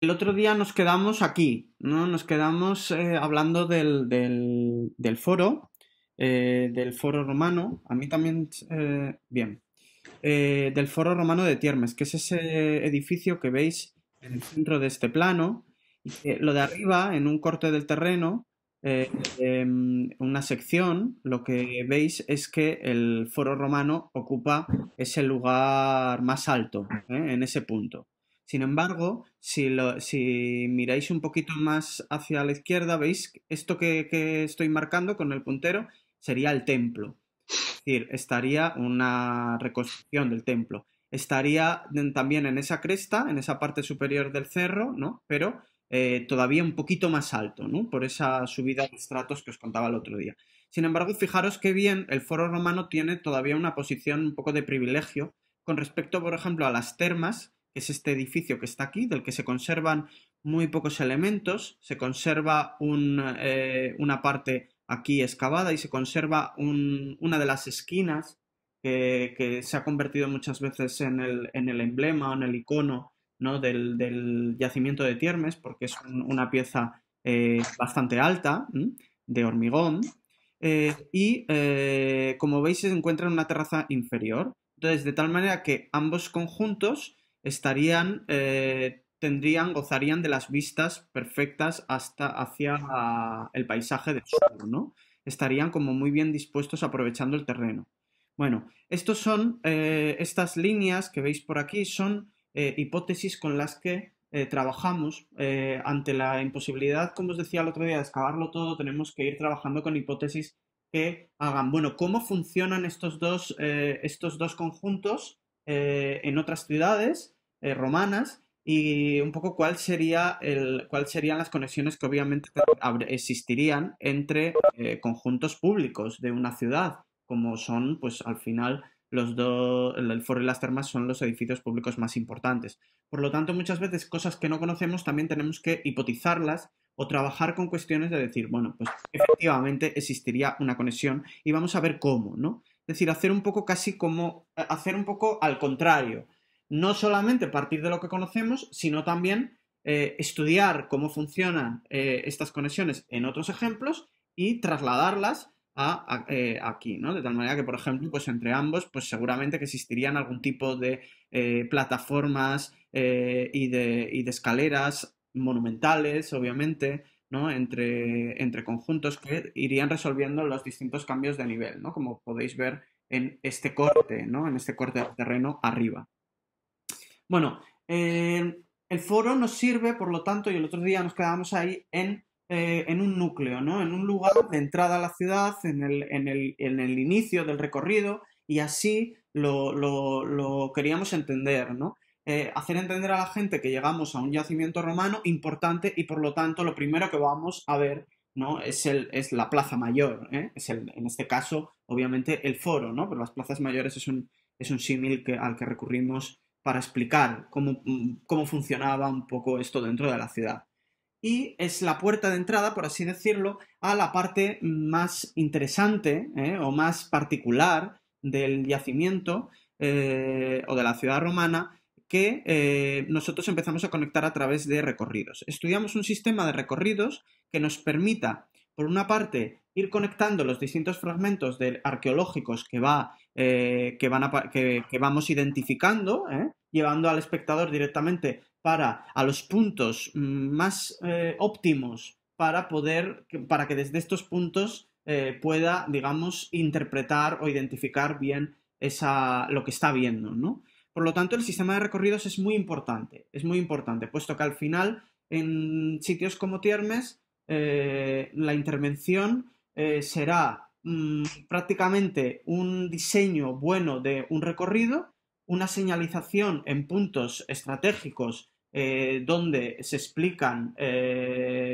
el otro día nos quedamos aquí, ¿no? Nos quedamos eh, hablando del, foro, eh, del foro romano, a mí también, eh, bien, del foro romano de Tiermes, que es ese edificio que veis en el centro de este plano, y lo de arriba, en un corte del terreno, em, una sección, lo que veis es que el foro romano ocupa ese lugar más alto, en ese punto. Sin embargo, si, miráis un poquito más hacia la izquierda, veis esto que, estoy marcando con el puntero sería el templo. Es decir, estaría una reconstrucción del templo. Estaría también en esa cresta, en esa parte superior del cerro, ¿no? Pero eh, todavía un poquito más alto, ¿no? Por esa subida de estratos que os contaba el otro día. Sin embargo, fijaros que bien el foro romano tiene todavía una posición un poco de privilegio con respecto, por ejemplo, a las termas que es este edificio que está aquí, del que se conservan muy pocos elementos, se conserva eh, una parte aquí excavada y se conserva una de las esquinas que, se ha convertido muchas veces en el, emblema o emblema, en el icono ¿no? del, yacimiento de Tiermes, porque es una pieza eh, bastante alta, de hormigón, eh, y como veis se encuentra en una terraza inferior. Entonces, de tal manera que ambos conjuntos estarían, eh, tendrían, gozarían de las vistas perfectas hasta hacia el paisaje del sur, ¿no? Estarían como muy bien dispuestos aprovechando el terreno. Bueno, estos son, eh, estas líneas que veis por aquí son eh, hipótesis con las que trabajamos ante la imposibilidad, como os decía el otro día, de excavarlo todo, tenemos que ir trabajando con hipótesis que hagan, bueno, ¿cómo funcionan estos dos, estos dos conjuntos? Eh, en otras ciudades eh, romanas y un poco cuál sería el, cuál serían las conexiones que obviamente existirían entre eh, conjuntos públicos de una ciudad, como son, pues al final, los dos, el foro y las termas son los edificios públicos más importantes. Por lo tanto, muchas veces cosas que no conocemos también tenemos que hipotizarlas o trabajar con cuestiones de decir, bueno, pues efectivamente existiría una conexión y vamos a ver cómo, ¿no? Es decir, hacer un poco casi como, eh, hacer un poco al contrario. No solamente partir de lo que conocemos, sino también eh, estudiar cómo funcionan eh, estas conexiones en otros ejemplos y trasladarlas aquí, ¿no? De tal manera que, por ejemplo, pues entre ambos, pues seguramente que existirían algún tipo de plataformas y, de, escaleras monumentales, obviamente, entre, conjuntos que irían resolviendo los distintos cambios de nivel, ¿no? como podéis ver en este corte, ¿no? en este corte de terreno arriba. Bueno, eh, el foro nos sirve, por lo tanto, y el otro día nos quedábamos ahí en, eh, un núcleo, ¿no? en un lugar de entrada a la ciudad, en el, inicio del recorrido, y así lo, lo queríamos entender. ¿no? Eh, hacer entender a la gente que llegamos a un yacimiento romano importante y por lo tanto lo primero que vamos a ver es, la plaza mayor, ¿eh? en este caso obviamente el foro, pero las plazas mayores es un, símil que, al que recurrimos para explicar mm, cómo, funcionaba un poco esto dentro de la ciudad. Y es la puerta de entrada, por así decirlo, a la parte más interesante ¿eh? o más particular del yacimiento o de la ciudad romana, que eh, nosotros empezamos a conectar a través de recorridos. Estudiamos un sistema de recorridos que nos permita, por una parte, ir conectando los distintos fragmentos de arqueológicos que, eh, que, van a, vamos identificando, ¿eh? llevando al espectador directamente para a los puntos mm, más óptimos para poder, para que desde estos puntos pueda, digamos, interpretar o identificar bien esa, lo que está viendo, ¿no? Por lo tanto, el sistema de recorridos es muy importante, es muy importante, puesto que al final, en sitios como Tiermes, eh, la intervención eh, será mm, prácticamente un diseño bueno de un recorrido, una señalización en puntos estratégicos eh, donde se explican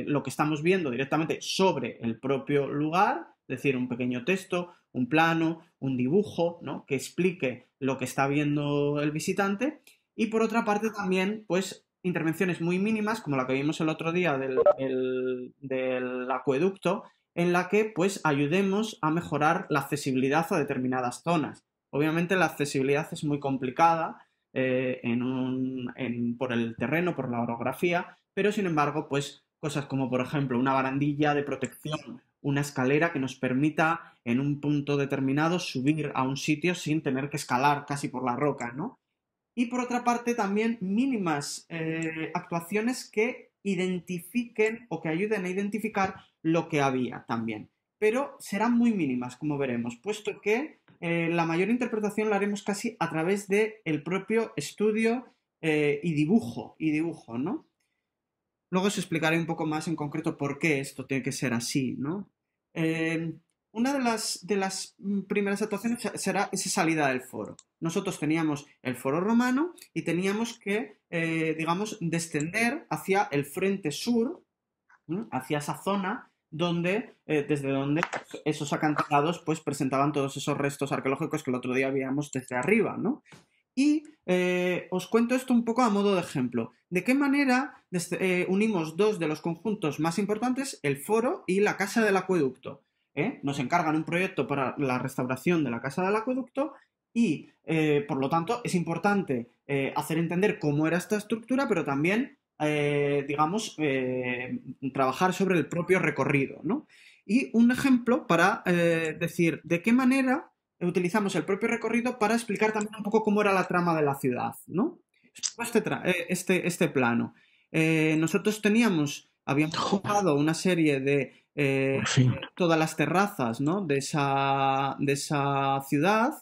lo que estamos viendo directamente sobre el propio lugar, es decir, un pequeño texto, un plano, un dibujo, ¿no? Que explique lo que está viendo el visitante. Y por otra parte también, pues, intervenciones muy mínimas, como la que vimos el otro día del, acueducto, en la que, pues, ayudemos a mejorar la accesibilidad a determinadas zonas. Obviamente la accesibilidad es muy complicada, eh, por el terreno, por la orografía, pero sin embargo, pues cosas como por ejemplo una barandilla de protección una escalera que nos permita en un punto determinado subir a un sitio sin tener que escalar casi por la roca, ¿no? Y por otra parte también mínimas eh, actuaciones que identifiquen o que ayuden a identificar lo que había también. Pero serán muy mínimas, como veremos, puesto que eh, la mayor interpretación la haremos casi a través del el propio estudio eh, y dibujo, y dibujo, ¿no? Luego os explicaré un poco más en concreto por qué esto tiene que ser así, ¿no? Eh, una de las, de las mm, primeras actuaciones será esa salida del foro. Nosotros teníamos el foro romano y teníamos que, eh, digamos, descender hacia el frente sur, hacia esa zona donde, eh, desde donde esos acantilados pues, presentaban todos esos restos arqueológicos que el otro día veíamos desde arriba, ¿no? Y eh, os cuento esto un poco a modo de ejemplo. ¿De qué manera eh, unimos dos de los conjuntos más importantes, el foro y la casa del acueducto? ¿Eh? Nos encargan un proyecto para la restauración de la casa del acueducto y, por lo tanto, es importante hacer entender cómo era esta estructura, pero también, digamos, trabajar sobre el propio recorrido. Y un ejemplo para decir de qué manera utilizamos el propio recorrido para explicar también un poco cómo era la trama de la ciudad, ¿no? Este, eh, este, este, plano. Eh, nosotros teníamos, habíamos jugado una serie de eh, todas las terrazas, ¿no? De esa, de esa ciudad.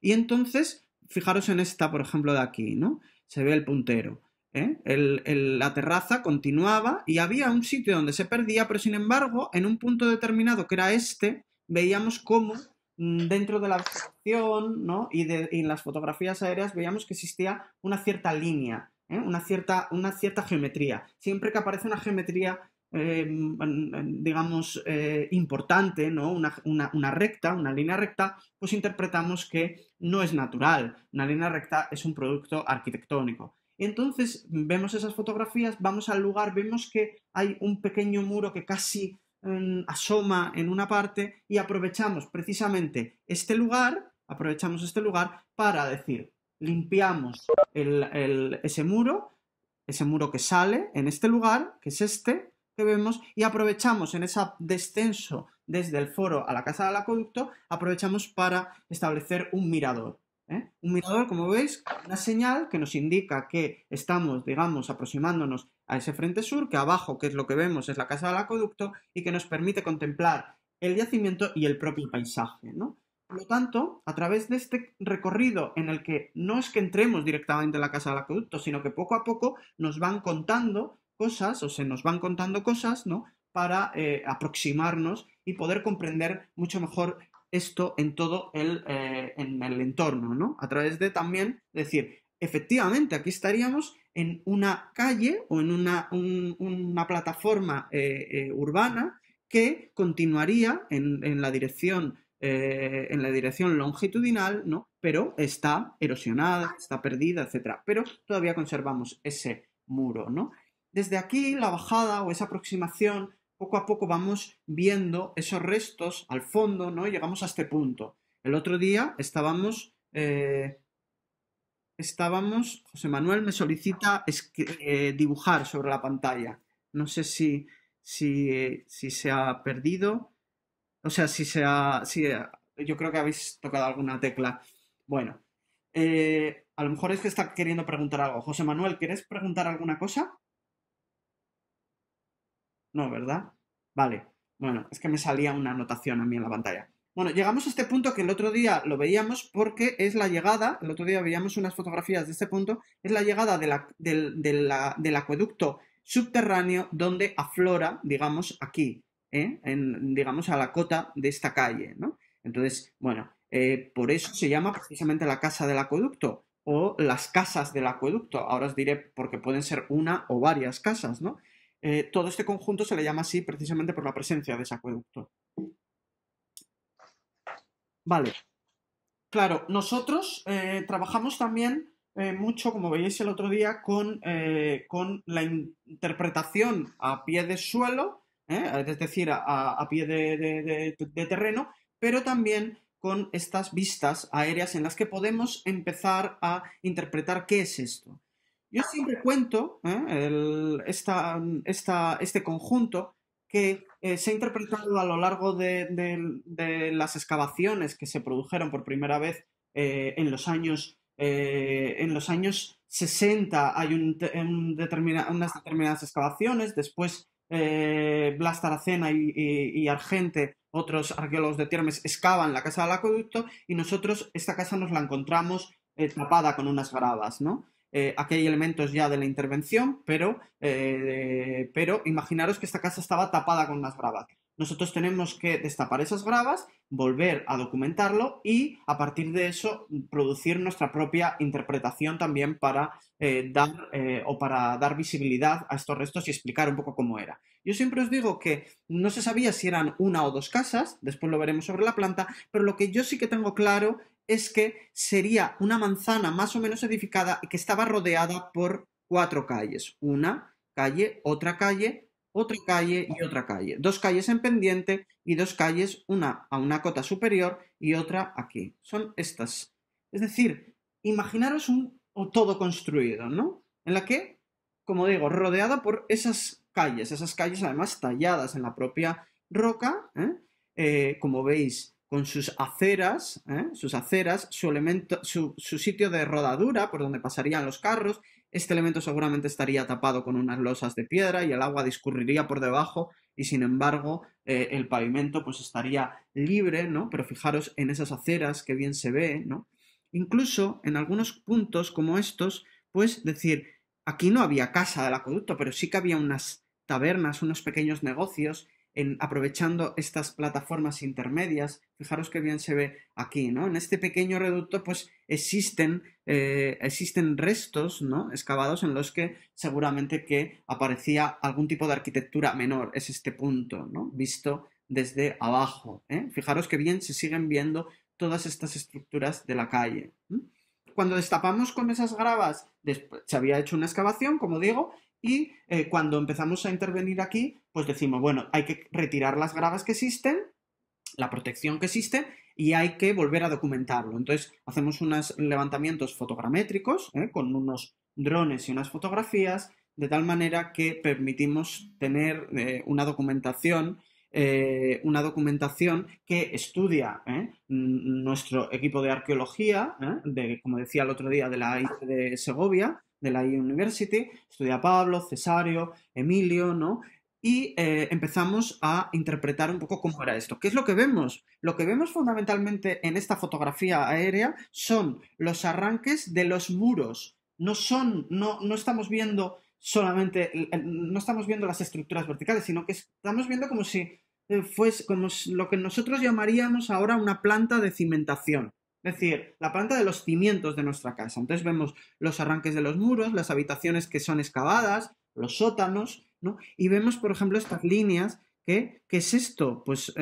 Y entonces, fijaros en esta, por ejemplo, de aquí, ¿no? Se ve el puntero. ¿eh? la terraza continuaba y había un sitio donde se perdía, pero sin embargo, en un punto determinado que era este, veíamos cómo Mm, dentro de la abstracción y, en las fotografías aéreas veíamos que existía una cierta línea, ¿eh? una, cierta, geometría. Siempre que aparece una geometría em, digamos, eh, importante, Una, una, recta, una línea recta, pues interpretamos que no es natural. Una línea recta es un producto arquitectónico. Entonces vemos esas fotografías, vamos al lugar, vemos que hay un pequeño muro que casi asoma en una parte y aprovechamos precisamente este lugar, aprovechamos este lugar para decir, limpiamos ese muro, ese muro que sale en este lugar, que es este que vemos, y aprovechamos en ese descenso desde el foro a la casa del acueducto, aprovechamos para establecer un mirador. ¿eh? Un mirador, como veis, una señal que nos indica que estamos, digamos, aproximándonos a ese frente sur, que abajo, que es lo que vemos, es la casa del acueducto y que nos permite contemplar el yacimiento y el propio paisaje, ¿no? Por lo tanto, a través de este recorrido en el que no es que entremos directamente en la casa del acueducto, sino que poco a poco nos van contando cosas o se nos van contando cosas, ¿no? Para eh, aproximarnos y poder comprender mucho mejor esto en todo el, eh, en el entorno, ¿no? A través de también decir, efectivamente, aquí estaríamos en una calle o en una, plataforma eh, eh, urbana que continuaría en, la dirección en la dirección longitudinal, ¿no? Pero está erosionada, está perdida, etcétera. Pero todavía conservamos ese muro, ¿no? Desde aquí la bajada o esa aproximación poco a poco vamos viendo esos restos al fondo, ¿no? Llegamos a este punto. El otro día estábamos, eh, estábamos, José Manuel me solicita eh, dibujar sobre la pantalla. No sé si, si, si se ha perdido, o sea, si se ha, si, eh, yo creo que habéis tocado alguna tecla. Bueno, a lo mejor es que está queriendo preguntar algo. José Manuel, ¿quieres preguntar alguna cosa? No, ¿verdad? Vale, bueno, es que me salía una anotación a mí en la pantalla. Bueno, llegamos a este punto que el otro día lo veíamos porque es la llegada, el otro día veíamos unas fotografías de este punto, es la llegada del, acueducto subterráneo donde aflora, digamos, aquí, ¿eh? en, digamos, a la cota de esta calle, ¿no? Entonces, bueno, eh, por eso se llama precisamente la casa del acueducto o las casas del acueducto. Ahora os diré porque pueden ser una o varias casas, ¿no? Eh, todo este conjunto se le llama así precisamente por la presencia de ese acueducto. Vale. Claro, nosotros eh, trabajamos también eh, mucho, como veíais el otro día, con, la interpretación a pie de suelo, es decir, a, pie de terreno, pero también con estas vistas aéreas en las que podemos empezar a interpretar qué es esto. Yo siempre cuento ¿eh? este conjunto que eh, se ha interpretado a lo largo de, las excavaciones que se produjeron por primera vez eh, en los años en los años 60 hay unas determinadas excavaciones, después Blas Taracena y, Argente, otros arqueólogos de Tiermes, excavan la casa del acueducto y nosotros esta casa nos la encontramos tapada con unas gravas, ¿no? Eh, aquí hay elementos ya de la intervención, pero, eh, pero imaginaros que esta casa estaba tapada con unas bravas. Nosotros tenemos que destapar esas bravas, volver a documentarlo y a partir de eso producir nuestra propia interpretación también para eh, dar o para dar visibilidad a estos restos y explicar un poco cómo era. Yo siempre os digo que no se sabía si eran una o dos casas, después lo veremos sobre la planta, pero lo que yo sí que tengo claro es que sería una manzana más o menos edificada y que estaba rodeada por cuatro calles. Una calle, otra calle, otra calle y otra calle. Dos calles en pendiente y dos calles, una a una cota superior y otra aquí. Son estas. Es decir, imaginaros un todo construido, ¿no? En la que, como digo, rodeada por esas calles, esas calles además talladas en la propia roca, ¿eh? Eh, como veis, con sus aceras, ¿eh? sus aceras, su elemento, su, sitio de rodadura por donde pasarían los carros. Este elemento seguramente estaría tapado con unas losas de piedra y el agua discurriría por debajo y sin embargo eh, el pavimento pues estaría libre, ¿no? Pero fijaros en esas aceras que bien se ve, ¿no? Incluso en algunos puntos como estos, pues decir, aquí no había casa del acueducto, pero sí que había unas tabernas, unos pequeños negocios aprovechando estas plataformas intermedias. Fijaros que bien se ve aquí, ¿no? En este pequeño reducto, pues existen, eh, existen restos, ¿no? Excavados en los que seguramente que aparecía algún tipo de arquitectura menor, es este punto, ¿no? Visto desde abajo. ¿eh? Fijaros que bien se siguen viendo todas estas estructuras de la calle. Cuando destapamos con esas gravas, se había hecho una excavación, como digo, y eh, cuando empezamos a intervenir aquí, pues decimos, bueno, hay que retirar las gravas que existen, la protección que existe, y hay que volver a documentarlo. Entonces, hacemos unos levantamientos fotogramétricos ¿eh? con unos drones y unas fotografías, de tal manera que permitimos tener eh, una documentación una documentación que estudia nuestro equipo de arqueología, como decía el otro día, de la IC de Segovia, de la University, estudia Pablo, Cesario, Emilio, ¿no? Y eh, empezamos a interpretar un poco cómo era esto. ¿Qué es lo que vemos? Lo que vemos fundamentalmente en esta fotografía aérea son los arranques de los muros. No no estamos viendo solamente, no estamos viendo las estructuras verticales, sino que estamos viendo como si eh, fuese como lo que nosotros llamaríamos ahora una planta de cimentación. Es decir, la planta de los cimientos de nuestra casa. Entonces vemos los arranques de los muros, las habitaciones que son excavadas, los sótanos, ¿no? Y vemos, por ejemplo, estas líneas ¿Qué? ¿Qué, es esto? Pues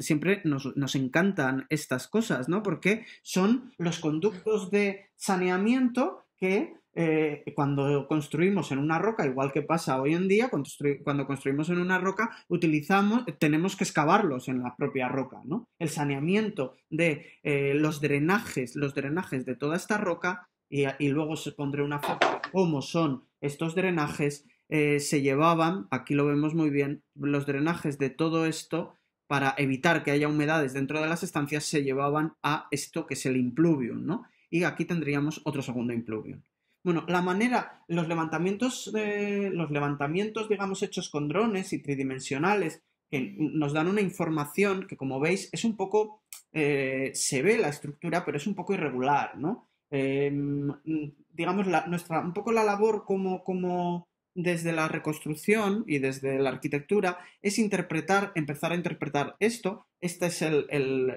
siempre nos, nos, encantan estas cosas, ¿no? Porque son los conductos de saneamiento que eh, cuando construimos en una roca, igual que pasa hoy en día, cuando, construimos en una roca, utilizamos, tenemos que excavarlos en la propia roca, ¿no? El saneamiento de eh, los drenajes, los drenajes de toda esta roca, y, luego os pondré una foto cómo son estos drenajes, eh, se llevaban, aquí lo vemos muy bien, los drenajes de todo esto para evitar que haya humedades dentro de las estancias se llevaban a esto que es el impluvium, ¿no? Y aquí tendríamos otro segundo impluvium. Bueno, la manera, los levantamientos, los levantamientos, digamos, hechos con drones y tridimensionales, que nos dan una información que, como veis, es un poco, eh, se ve la estructura, pero es un poco irregular, ¿no? Em, digamos, nuestra, un poco la labor como, como desde la reconstrucción y desde la arquitectura es interpretar, empezar a interpretar esto. Este es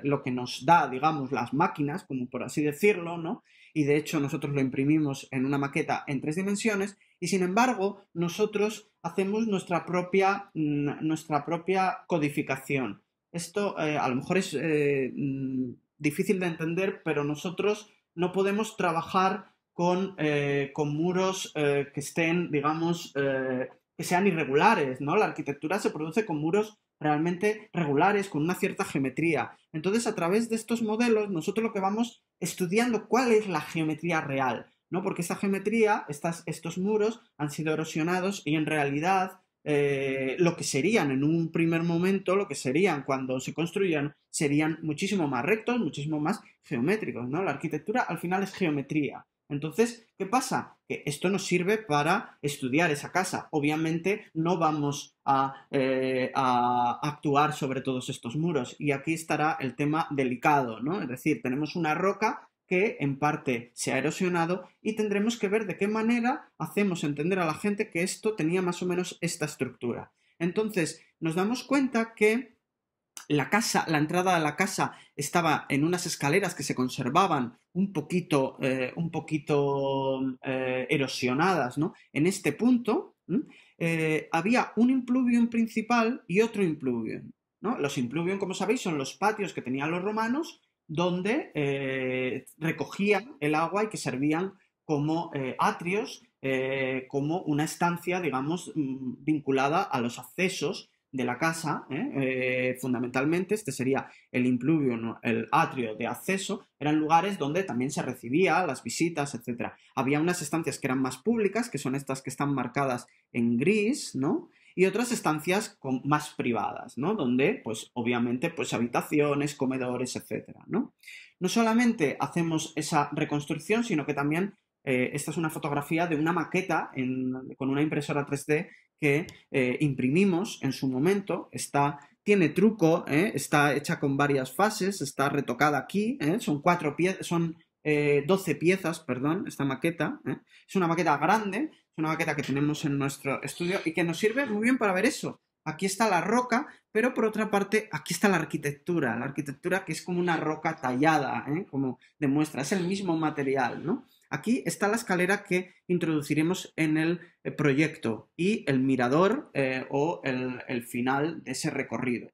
lo que nos da, digamos, las máquinas, como por así decirlo, ¿no? y de hecho nosotros lo imprimimos en una maqueta en tres dimensiones y sin embargo nosotros hacemos nuestra propia, mm, nuestra propia codificación. Esto eh, a lo mejor es eh, mm, difícil de entender, pero nosotros no podemos trabajar con, eh, con muros que estén, digamos, que sean irregulares, ¿no? La arquitectura se produce con muros realmente regulares, con una cierta geometría. Entonces, a través de estos modelos, nosotros lo que vamos estudiando cuál es la geometría real, ¿no? Porque esta geometría, estos muros han sido erosionados y en realidad eh, lo que serían en un primer momento, lo que serían cuando se construían, serían muchísimo más rectos, muchísimo más geométricos, ¿no? La arquitectura al final es geometría. Entonces, ¿qué pasa? Que esto nos sirve para estudiar esa casa. Obviamente no vamos eh, a, actuar sobre todos estos muros. Y aquí estará el tema delicado, ¿no? Es decir, tenemos una roca que en parte se ha erosionado y tendremos que ver de qué manera hacemos entender a la gente que esto tenía más o menos esta estructura. Entonces, nos damos cuenta que la casa, la entrada a la casa estaba en unas escaleras que se conservaban un poquito, eh, un poquito eh, erosionadas, ¿no? En este punto eh, había un impluvium principal y otro impluvium, Los impluvium, como sabéis, son los patios que tenían los romanos donde recogían el agua y que servían como atrios, como una estancia, digamos, mm, vinculada a los accesos de la casa, ¿eh? Eh, fundamentalmente, este sería el impluvio, el atrio de acceso, eran lugares donde también se recibía las visitas, etc. Había unas estancias que eran más públicas, que son estas que están marcadas en gris, ¿no? Y otras estancias más privadas, ¿no? Donde, pues, obviamente, pues habitaciones, comedores, etc. ¿no? no solamente hacemos esa reconstrucción, sino que también eh, esta es una fotografía de una maqueta con una impresora 3D que eh, imprimimos en su momento. Está, tiene truco, ¿eh? está hecha con varias fases, está retocada aquí. Son cuatro piezas, son 12 piezas, perdón, esta maqueta. Es una maqueta grande, es una maqueta que tenemos en nuestro estudio y que nos sirve muy bien para ver eso. Aquí está la roca, pero por otra parte, aquí está la arquitectura, la arquitectura que es como una roca tallada, como demuestra, es el mismo material, ¿no? Aquí está la escalera que introduciremos en el eh, proyecto y el mirador eh, o el, final de ese recorrido.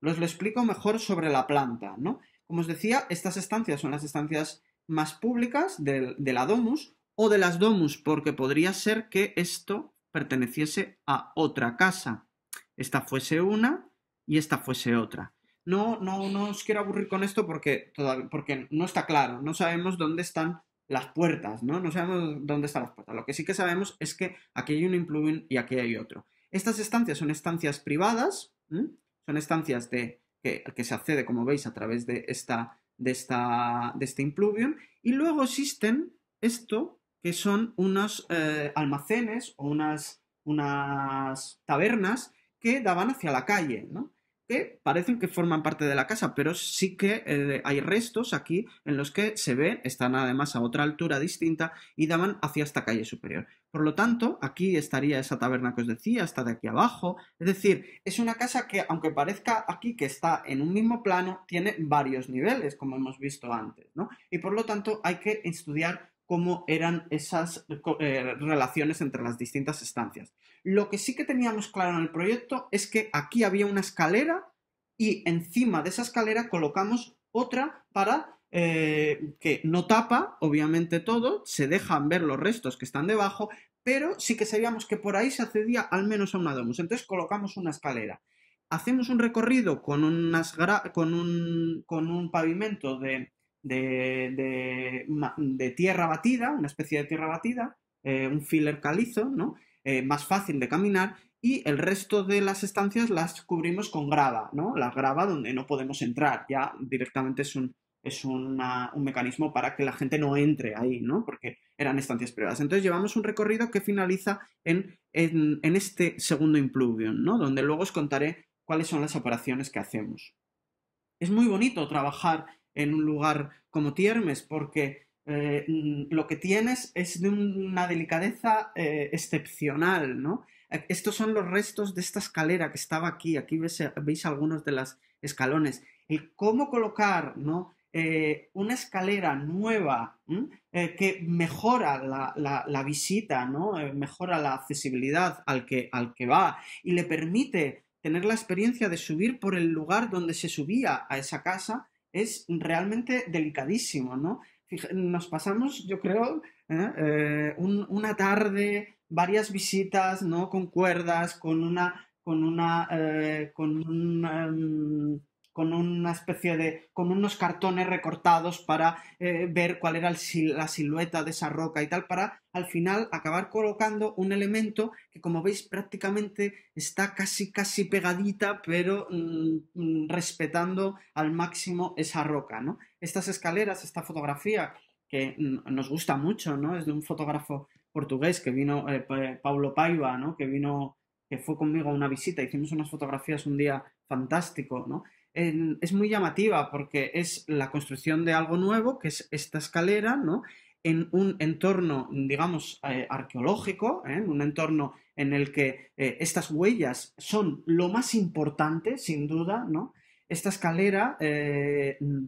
Los lo explico mejor sobre la planta, ¿no? Como os decía, estas estancias son las estancias más públicas de, de la domus o de las domus, porque podría ser que esto perteneciese a otra casa. Esta fuese una y esta fuese otra. No, no, no os quiero aburrir con esto porque, porque no está claro, no sabemos dónde están las puertas, ¿no? No sabemos dónde están las puertas. Lo que sí que sabemos es que aquí hay un impluvium y aquí hay otro. Estas estancias son estancias privadas, son estancias de que, se accede, como veis, a través de, esta, de, esta, de este impluvium. Y luego existen esto, que son unos eh, almacenes o unas, unas tabernas que daban hacia la calle, ¿no? que parecen que forman parte de la casa, pero sí que eh, hay restos aquí en los que se ven, están además a otra altura distinta y daban hacia esta calle superior. Por lo tanto, aquí estaría esa taberna que os decía, hasta de aquí abajo. Es decir, es una casa que, aunque parezca aquí que está en un mismo plano, tiene varios niveles, como hemos visto antes, ¿no? Y por lo tanto, hay que estudiar cómo eran esas eh, relaciones entre las distintas estancias. Lo que sí que teníamos claro en el proyecto es que aquí había una escalera y encima de esa escalera colocamos otra para eh, que no tapa, obviamente, todo, se dejan ver los restos que están debajo, pero sí que sabíamos que por ahí se accedía al menos a una domus. Entonces colocamos una escalera. Hacemos un recorrido con, con un pavimento de de, tierra batida, una especie de tierra batida, eh, un filler calizo, ¿no? Eh, más fácil de caminar, y el resto de las estancias las cubrimos con grava, ¿no? La grava donde no podemos entrar, ya directamente es un, es un mecanismo para que la gente no entre ahí, ¿no? Porque eran estancias privadas. Entonces llevamos un recorrido que finaliza en, este segundo impluvium, ¿no? Donde luego os contaré cuáles son las operaciones que hacemos. Es muy bonito trabajar en un lugar como Tiermes, porque eh, mm, lo que tienes es de una delicadeza eh, excepcional, ¿no? E, estos son los restos de esta escalera que estaba aquí, aquí veis, algunos de los escalones. El cómo colocar, ¿no? Eh, una escalera nueva que mejora la, visita, ¿no? mejora la accesibilidad al que va y le permite tener la experiencia de subir por el lugar donde se subía a esa casa es realmente delicadísimo, ¿no? nos pasamos, yo creo, ¿eh? Eh, una tarde, varias visitas, ¿no? Con cuerdas, con una, con una, eh, con un, em, con una especie de, con unos cartones recortados para eh, ver cuál era la silueta de esa roca y tal, para al final acabar colocando un elemento que como veis prácticamente está casi casi pegadita, pero mm, mm, respetando al máximo esa roca, ¿no? Estas escaleras, esta fotografía que mm, nos gusta mucho, ¿no? Es de un fotógrafo portugués que vino, eh, eh, Paulo Paiva, ¿no? Que vino, que fue conmigo a una visita, hicimos unas fotografías un día fantástico, ¿no? es muy llamativa porque es la construcción de algo nuevo, que es esta escalera, en un entorno, digamos, eh, arqueológico, ¿eh? en un entorno en el que eh, estas huellas son lo más importante, sin duda, ¿no? Esta escalera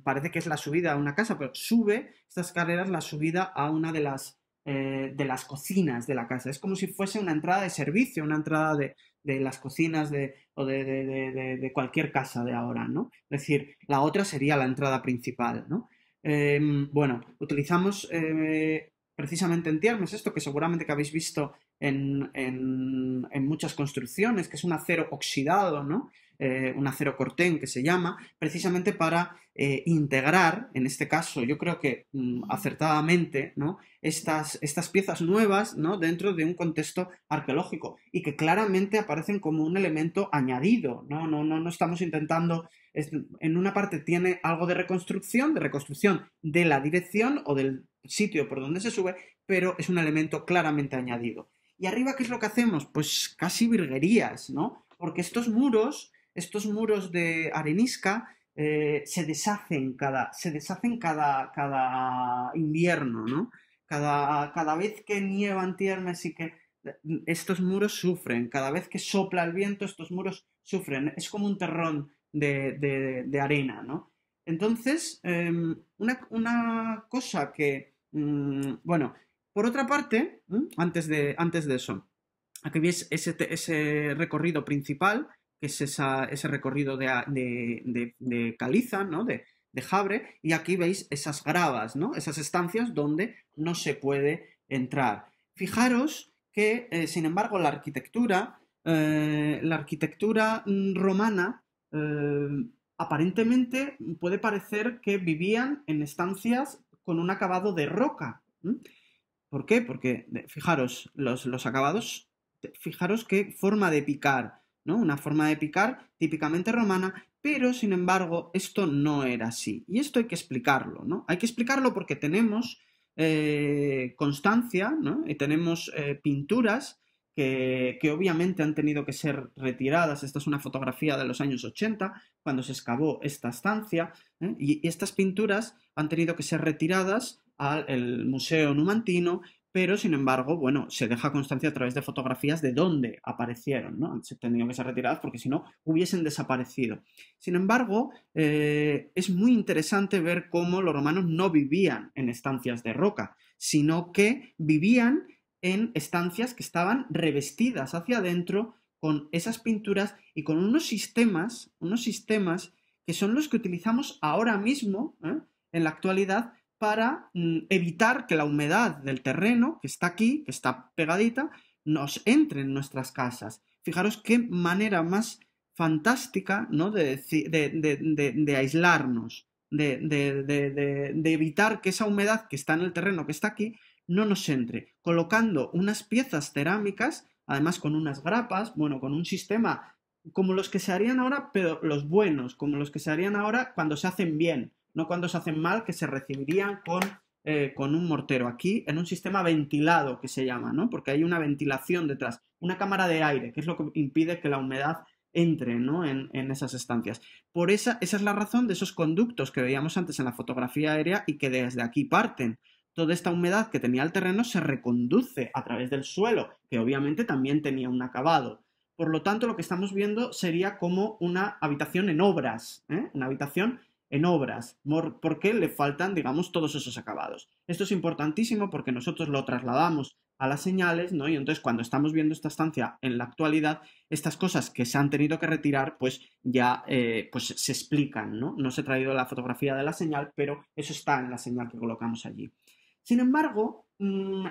parece que es la subida a una casa, pero sube, esta escalera es la subida a una de las, de las cocinas de la casa. Es como si fuese una entrada de servicio, una entrada de, de las cocinas de, o de, cualquier casa de ahora, ¿no? Es decir, la otra sería la entrada principal, ¿no? Em, bueno, utilizamos eh, precisamente en Tiermes esto que seguramente que habéis visto en, muchas construcciones, que es un acero oxidado, eh, un acero cortén que se llama, precisamente para eh, integrar, en este caso, yo creo que mm, acertadamente, Estas, piezas nuevas dentro de un contexto arqueológico y que claramente aparecen como un elemento añadido. No, estamos intentando, en una parte tiene algo de reconstrucción, de reconstrucción de la dirección o del sitio por donde se sube, pero es un elemento claramente añadido. Y arriba, ¿qué es lo que hacemos? Pues casi virguerías, ¿no? Porque estos muros, estos muros de arenisca, eh, se deshacen cada, se deshacen cada, cada invierno, ¿no? Cada, cada vez que nievan tiernas y que estos muros sufren, cada vez que sopla el viento, estos muros sufren. Es como un terrón de, arena, ¿no? Entonces, em, una, cosa que, mm, bueno, por otra parte, ¿Mm? antes de, antes de eso, aquí veis ese, recorrido principal, que es ese recorrido de, caliza, ¿no? de, Jabre, y aquí veis esas gravas, esas estancias donde no se puede entrar. Fijaros que, eh, sin embargo, la arquitectura, eh, la arquitectura mm, romana, eh, aparentemente puede parecer que vivían en estancias con un acabado de roca. ¿Por qué? Porque, fijaros, los, acabados, fijaros qué forma de picar, ¿no? Una forma de picar típicamente romana, pero sin embargo esto no era así. Y esto hay que explicarlo, ¿no? Hay que explicarlo porque tenemos eh, constancia, Y tenemos eh, pinturas que, obviamente han tenido que ser retiradas. Esta es una fotografía de los años 80, cuando se excavó esta estancia, ¿eh? y estas pinturas han tenido que ser retiradas el Museo Numantino, pero sin embargo, bueno, se deja constancia a través de fotografías de dónde aparecieron, ¿no? Se tendrían que ser retiradas porque si no hubiesen desaparecido. Sin embargo, eh, es muy interesante ver cómo los romanos no vivían en estancias de roca, sino que vivían en estancias que estaban revestidas hacia adentro con esas pinturas y con unos sistemas, unos sistemas que son los que utilizamos ahora mismo, ¿eh? en la actualidad, para mm, evitar que la humedad del terreno, que está aquí, que está pegadita, nos entre en nuestras casas. Fijaros qué manera más fantástica ¿no? de, de aislarnos, de, evitar que esa humedad que está en el terreno, que está aquí, no nos entre, colocando unas piezas cerámicas, además con unas grapas, bueno, con un sistema como los que se harían ahora, pero los buenos, como los que se harían ahora cuando se hacen bien, no cuando se hacen mal, que se recibirían eh, con, un mortero. Aquí en un sistema ventilado que se llama, ¿no? Porque hay una ventilación detrás, una cámara de aire, que es lo que impide que la humedad entre ¿no? en, esas estancias. Por esa, es la razón de esos conductos que veíamos antes en la fotografía aérea y que desde aquí parten. Toda esta humedad que tenía el terreno se reconduce a través del suelo, que obviamente también tenía un acabado. Por lo tanto, lo que estamos viendo sería como una habitación en obras, ¿eh? una habitación en obras, porque le faltan, digamos, todos esos acabados. Esto es importantísimo porque nosotros lo trasladamos a las señales, ¿no? Y entonces cuando estamos viendo esta estancia en la actualidad, estas cosas que se han tenido que retirar, pues ya eh, pues se explican, ¿no? No se ha traído la fotografía de la señal, pero eso está en la señal que colocamos allí. Sin embargo, mm,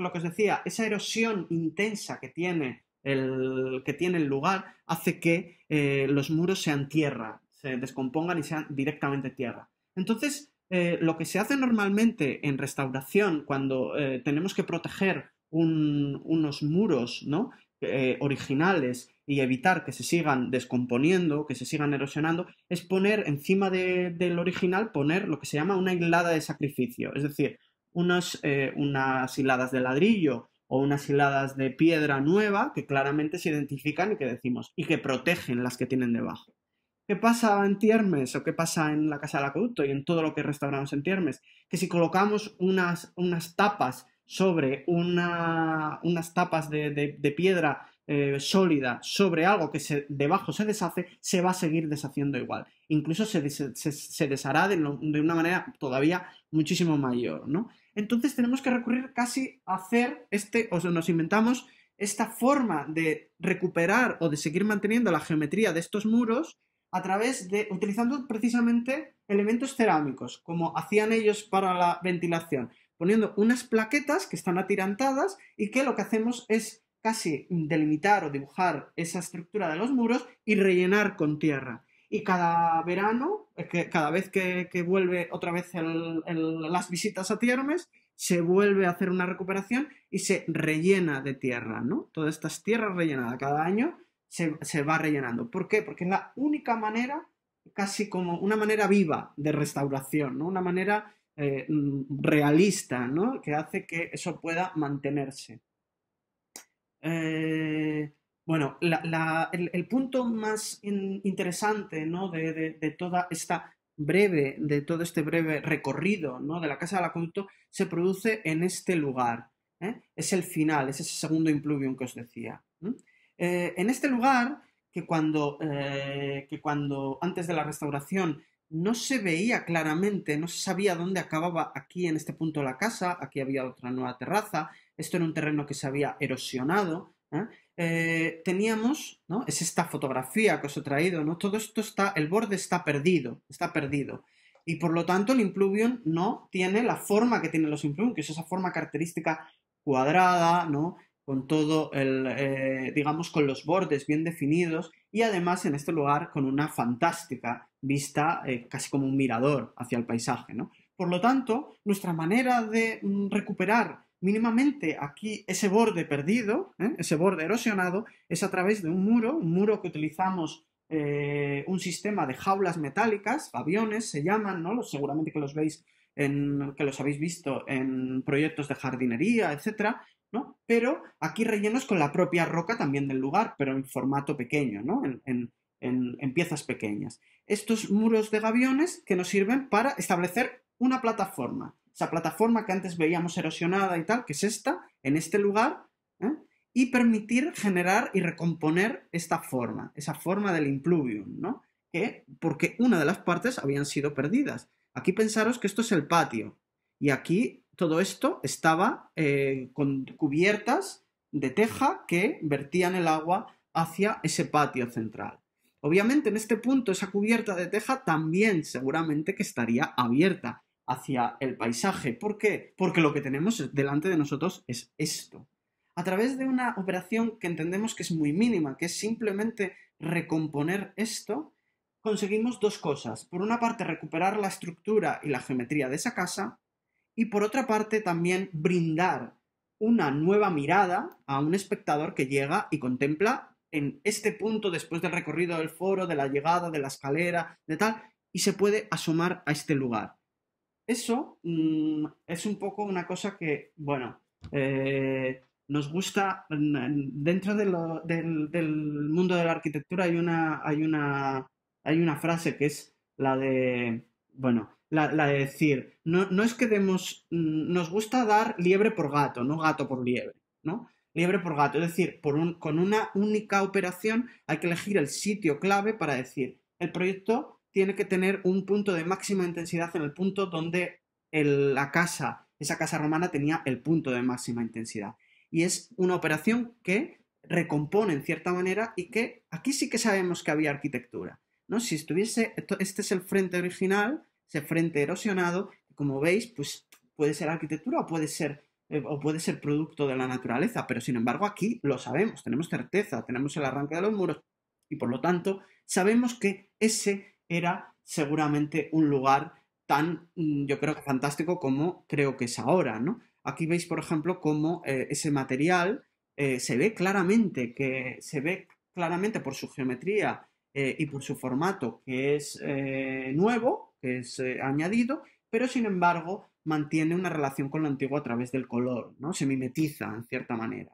lo que os decía, esa erosión intensa que tiene el, que tiene lugar hace que eh, los muros sean tierra, se descompongan y sean directamente tierra. Entonces, eh, lo que se hace normalmente en restauración cuando eh, tenemos que proteger unos muros ¿no? Eh, originales y evitar que se sigan descomponiendo, que se sigan erosionando, es poner encima del original, poner lo que se llama una hilada de sacrificio, es decir, unos, unas hiladas de ladrillo o unas hiladas de piedra nueva que claramente se identifican y que decimos y que protegen las que tienen debajo. ¿Qué pasa en Tiermes o qué pasa en la Casa del Acueducto y en todo lo que restauramos en Tiermes? Que si colocamos unas, tapas sobre unas tapas de, piedra eh, sólida sobre algo que debajo se deshace, se va a seguir deshaciendo igual. Incluso se, deshará de, una manera todavía muchísimo mayor, ¿no? Entonces tenemos que recurrir casi a hacer este, o nos inventamos esta forma de recuperar o de seguir manteniendo la geometría de estos muros a través de utilizando precisamente elementos cerámicos, como hacían ellos para la ventilación, poniendo unas plaquetas que están atirantadas y que lo que hacemos es casi delimitar o dibujar esa estructura de los muros y rellenar con tierra. Y cada verano, eh, cada vez que, vuelve otra vez las visitas a Tiermes, se vuelve a hacer una recuperación y se rellena de tierra, ¿no? Todas estas tierras rellenadas cada año se, va rellenando. ¿Por qué? Porque es la única manera, casi como una manera viva de restauración, ¿no? Una manera eh, mm, realista, ¿no? Que hace que eso pueda mantenerse. Eh, bueno, el, punto más interesante, ¿no? De, toda esta breve, de todo este breve recorrido, ¿no? De la Casa la Acueducto se produce en este lugar. ¿eh? Es el final, es ese segundo impluvium que os decía. Eh, en este lugar, que cuando, eh, cuando antes de la restauración no se veía claramente, no se sabía dónde acababa aquí en este punto la casa, aquí había otra nueva terraza, esto era un terreno que se había erosionado, ¿eh? teníamos, ¿no? Es esta fotografía que os he traído, ¿no? Todo esto está, el borde está perdido, está perdido. Y por lo tanto el impluvium no tiene la forma que tienen los impluvium, que es esa forma característica cuadrada, ¿no? con todo el, eh, digamos, con los bordes bien definidos y además en este lugar con una fantástica vista, eh, casi como un mirador hacia el paisaje, Por lo tanto, nuestra manera de mm, recuperar mínimamente aquí ese borde perdido, ¿eh? ese borde erosionado, es a través de un muro, un muro que utilizamos un sistema de jaulas metálicas, aviones se llaman, ¿no? Seguramente que los veis en, que los habéis visto en proyectos de jardinería, etc., pero aquí rellenos con la propia roca también del lugar, pero en formato pequeño, ¿no? En, piezas pequeñas. Estos muros de gaviones que nos sirven para establecer una plataforma. Esa plataforma que antes veíamos erosionada y tal, que es esta, en este lugar, ¿eh? y permitir generar y recomponer esta forma, esa forma del impluvium, ¿no? porque una de las partes habían sido perdidas. Aquí pensaros que esto es el patio, y aquí todo esto estaba eh, con cubiertas de teja que vertían el agua hacia ese patio central. Obviamente en este punto esa cubierta de teja también seguramente que estaría abierta hacia el paisaje. ¿Por qué? Porque lo que tenemos delante de nosotros es esto. A través de una operación que entendemos que es muy mínima, que es simplemente recomponer esto, conseguimos dos cosas. Por una parte, recuperar la estructura y la geometría de esa casa y por otra parte también brindar una nueva mirada a un espectador que llega y contempla en este punto después del recorrido del foro, de la llegada, de la escalera, de tal, y se puede asomar a este lugar. Eso mm, es un poco una cosa que, bueno, eh, nos gusta, mm, dentro del, del, mundo de la arquitectura hay una, hay, una, hay una frase que es la de, bueno, la, de decir, no, es que demos, mm, nos gusta dar liebre por gato, no gato por liebre, ¿no? Liebre por gato, es decir, por un, con una única operación hay que elegir el sitio clave para decir, el proyecto tiene que tener un punto de máxima intensidad en el punto donde la casa, esa casa romana tenía el punto de máxima intensidad. Y es una operación que recompone en cierta manera y que aquí sí que sabemos que había arquitectura. ¿no? Si estuviese, este es el frente original, ese frente erosionado, como veis, pues puede ser arquitectura o puede ser eh, o puede ser producto de la naturaleza, pero sin embargo aquí lo sabemos, tenemos certeza, tenemos el arranque de los muros y por lo tanto sabemos que ese era seguramente un lugar tan, mm, yo creo que fantástico como creo que es ahora, ¿no? Aquí veis, por ejemplo, cómo eh, ese material eh, se ve claramente, que se ve claramente por su geometría y por su formato que es nuevo, que es eh, añadido, pero sin embargo mantiene una relación con lo antiguo a través del color, ¿no? Se mimetiza en cierta manera,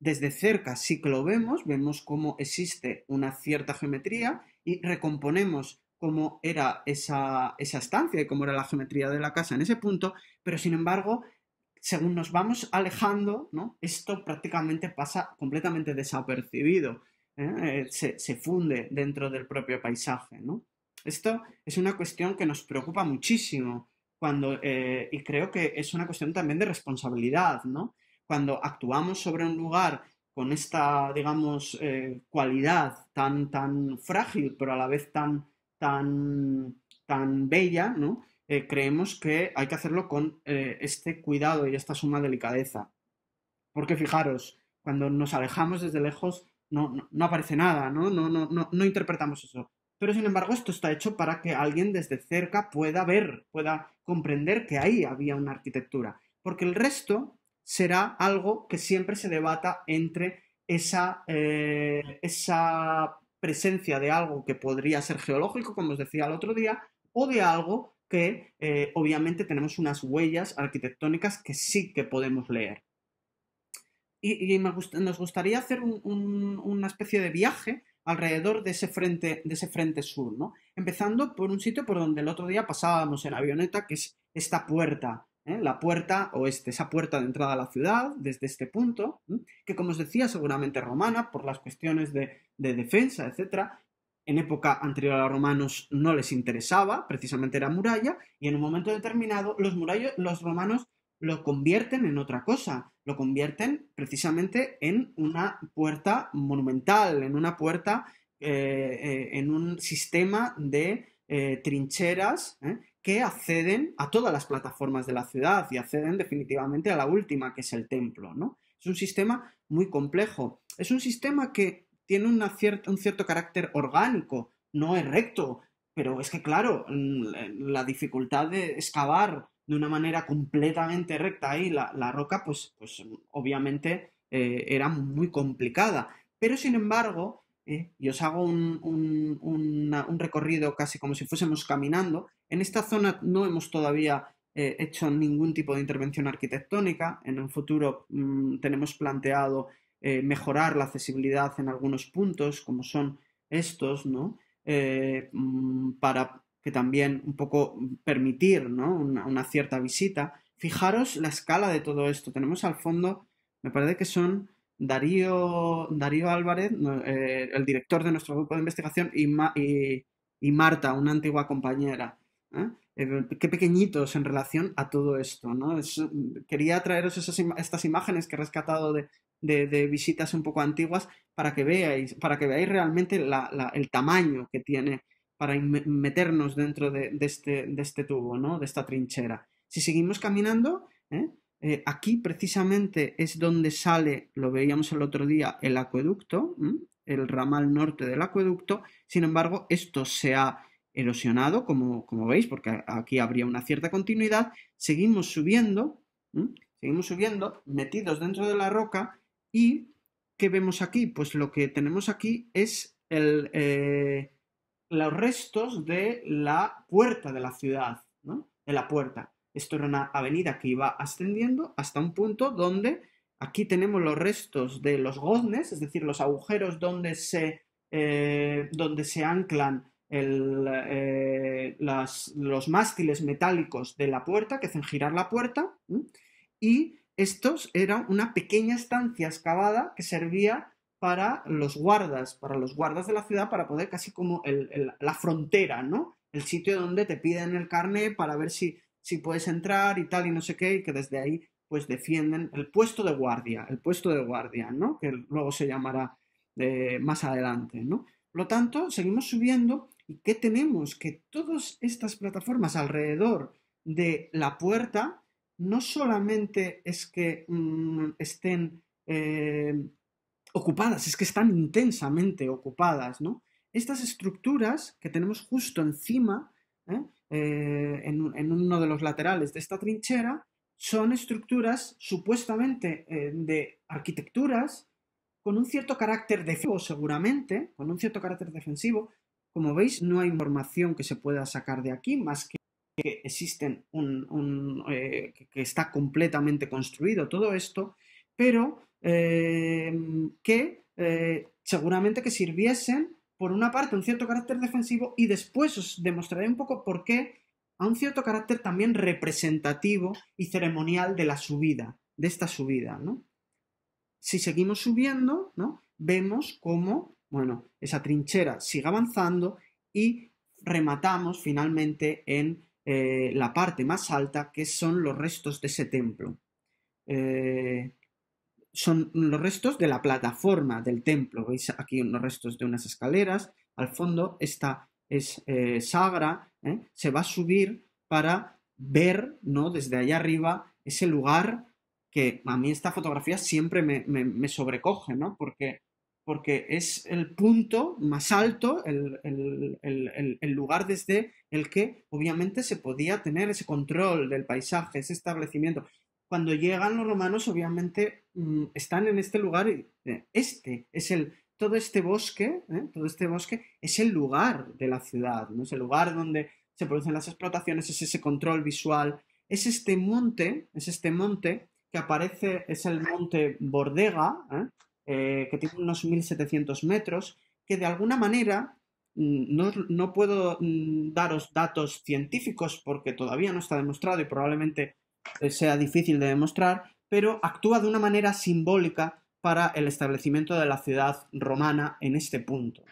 Desde cerca sí que lo vemos, vemos cómo existe una cierta geometría y recomponemos cómo era esa, esa estancia y cómo era la geometría de la casa en ese punto, pero sin embargo, según nos vamos alejando, ¿no? esto prácticamente pasa completamente desapercibido, ¿eh? Eh, se, se, funde dentro del propio paisaje. ¿no? Esto es una cuestión que nos preocupa muchísimo cuando, eh, y creo que es una cuestión también de responsabilidad, ¿no? Cuando actuamos sobre un lugar con esta, digamos, eh, cualidad tan, tan frágil, pero a la vez tan, tan, tan bella, eh, creemos que hay que hacerlo con este cuidado y esta suma delicadeza. Porque fijaros, cuando nos alejamos desde lejos no, aparece nada, No, no, no, no interpretamos eso. Pero sin embargo, esto está hecho para que alguien desde cerca pueda ver, pueda comprender que ahí había una arquitectura. Porque el resto será algo que siempre se debata entre esa, eh, presencia de algo que podría ser geológico, como os decía el otro día, o de algo que eh, obviamente tenemos unas huellas arquitectónicas que sí que podemos leer. Y, nos gustaría hacer una especie de viaje alrededor de ese frente, de ese frente sur, ¿no? Empezando por un sitio por donde el otro día pasábamos en avioneta, que es esta puerta, ¿eh? la puerta oeste, esa puerta de entrada a la ciudad, desde este punto, que como os decía, seguramente romana, por las cuestiones de, defensa, etc., en época anterior a los romanos no les interesaba, precisamente era muralla, y en un momento determinado los, murallos, los romanos lo convierten en otra cosa, lo convierten precisamente en una puerta monumental, en una puerta, eh, eh, en un sistema de eh, trincheras que acceden a todas las plataformas de la ciudad y acceden definitivamente a la última, que es el templo. ¿no? Es un sistema muy complejo. Es un sistema que tiene un cierto carácter orgánico, no es recto, pero es que claro, mm, la dificultad de excavar de una manera completamente recta ahí la, roca, pues, pues obviamente eh, era muy complicada. Pero sin embargo, eh, y os hago un, un, recorrido casi como si fuésemos caminando, en esta zona no hemos todavía eh, hecho ningún tipo de intervención arquitectónica, en el futuro mm, tenemos planteado mejorar la accesibilidad en algunos puntos, como son estos, ¿no? Mm, para que también un poco permitir ¿no? una, cierta visita. Fijaros la escala de todo esto. Tenemos al fondo, me parece que son Darío, Darío Álvarez, eh, el director de nuestro grupo de investigación, y, Marta, una antigua compañera. ¿eh? Eh, qué pequeñitos en relación a todo esto. ¿no? quería traeros esas, estas imágenes que he rescatado de, visitas un poco antiguas para que veáis, para que veáis realmente el tamaño que tiene para meternos dentro este, de, este, tubo, ¿no? de esta trinchera. Si seguimos caminando, ¿eh? Eh, aquí precisamente es donde sale, lo veíamos el otro día, el acueducto, el ramal norte del acueducto, sin embargo, esto se ha erosionado, como, como veis, porque aquí habría una cierta continuidad, seguimos subiendo, seguimos subiendo, metidos dentro de la roca, y ¿qué vemos aquí? Pues lo que tenemos aquí es el eh, los restos de la puerta de la ciudad, De la puerta. Esto era una avenida que iba ascendiendo hasta un punto donde aquí tenemos los restos de los goznes, es decir, los agujeros donde se, eh, donde se anclan eh, los mástiles metálicos de la puerta, que hacen girar la puerta, y estos eran una pequeña estancia excavada que servía para los guardas, para los guardas de la ciudad, para poder casi como la frontera, ¿no? El sitio donde te piden el carnet para ver si, si puedes entrar y tal y no sé qué, y que desde ahí pues defienden el puesto de guardia, el puesto de guardia, ¿no? Que luego se llamará eh, más adelante, ¿no? Por lo tanto, seguimos subiendo y ¿qué tenemos? Que todas estas plataformas alrededor de la puerta no solamente es que mm, estén eh, ocupadas, es que están intensamente ocupadas, ¿no? Estas estructuras que tenemos justo encima, ¿eh? Eh, en, uno de los laterales de esta trinchera, son estructuras supuestamente eh, de arquitecturas con un cierto carácter defensivo, seguramente, con un cierto carácter defensivo. Como veis, no hay información que se pueda sacar de aquí, más que existen un, que está completamente construido. Todo esto pero em, que eh, seguramente que sirviesen, por una parte, un cierto carácter defensivo y después os demostraré un poco por qué a un cierto carácter también representativo y ceremonial de la subida, de esta subida, Si seguimos subiendo, ¿no? Vemos cómo, bueno, esa trinchera sigue avanzando y rematamos finalmente en eh, la parte más alta, que son los restos de ese templo. Eh, son los restos de la plataforma del templo. Veis aquí los restos de unas escaleras. Al fondo esta es eh, sagra. ¿eh? Se va a subir para ver ¿no? desde allá arriba ese lugar que a mí esta fotografía siempre me, sobrecoge, ¿no? Porque, es el punto más alto, el lugar desde el que obviamente se podía tener ese control del paisaje, ese establecimiento cuando llegan los romanos, obviamente mm, están en este lugar. Eh, este es el. Todo este bosque, eh, todo este bosque es el lugar de la ciudad, ¿no? Es el lugar donde se producen las explotaciones, es ese control visual. Es este monte, es este monte que aparece, es el monte Bordega, ¿eh? que tiene unos 1700 metros, que de alguna manera mm, no, puedo mm, daros datos científicos porque todavía no está demostrado y probablemente eh, sea difícil de demostrar, pero actúa de una manera simbólica para el establecimiento de la ciudad romana en este punto.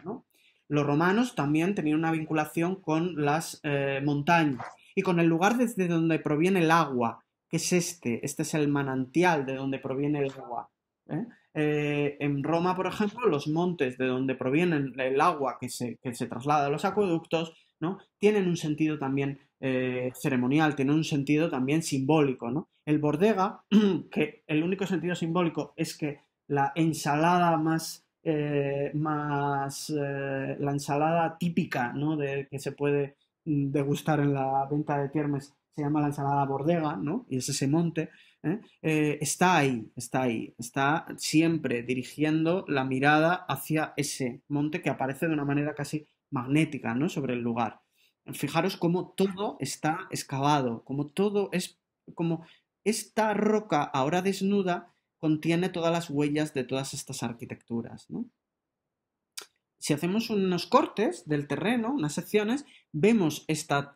Los romanos también tenían una vinculación con las eh, montañas y con el lugar desde donde proviene el agua, que es este, este es el manantial de donde proviene el agua. ¿eh? en Roma, por ejemplo, los montes de donde proviene el agua que se, traslada a los acueductos, ¿no? tienen un sentido también eh, ceremonial, tiene un sentido también simbólico, El bordega, que el único sentido simbólico es que la ensalada más, eh, eh, la ensalada típica, que se puede mm, degustar en la venta de tiermes se llama la ensalada bordega, ¿no? Y es ese monte, está ahí, está ahí, está siempre dirigiendo la mirada hacia ese monte que aparece de una manera casi magnética, ¿no? Sobre el lugar. Fijaros cómo todo está excavado, como todo es, como esta roca ahora desnuda contiene todas las huellas de todas estas arquitecturas. Si hacemos unos cortes del terreno, unas secciones, vemos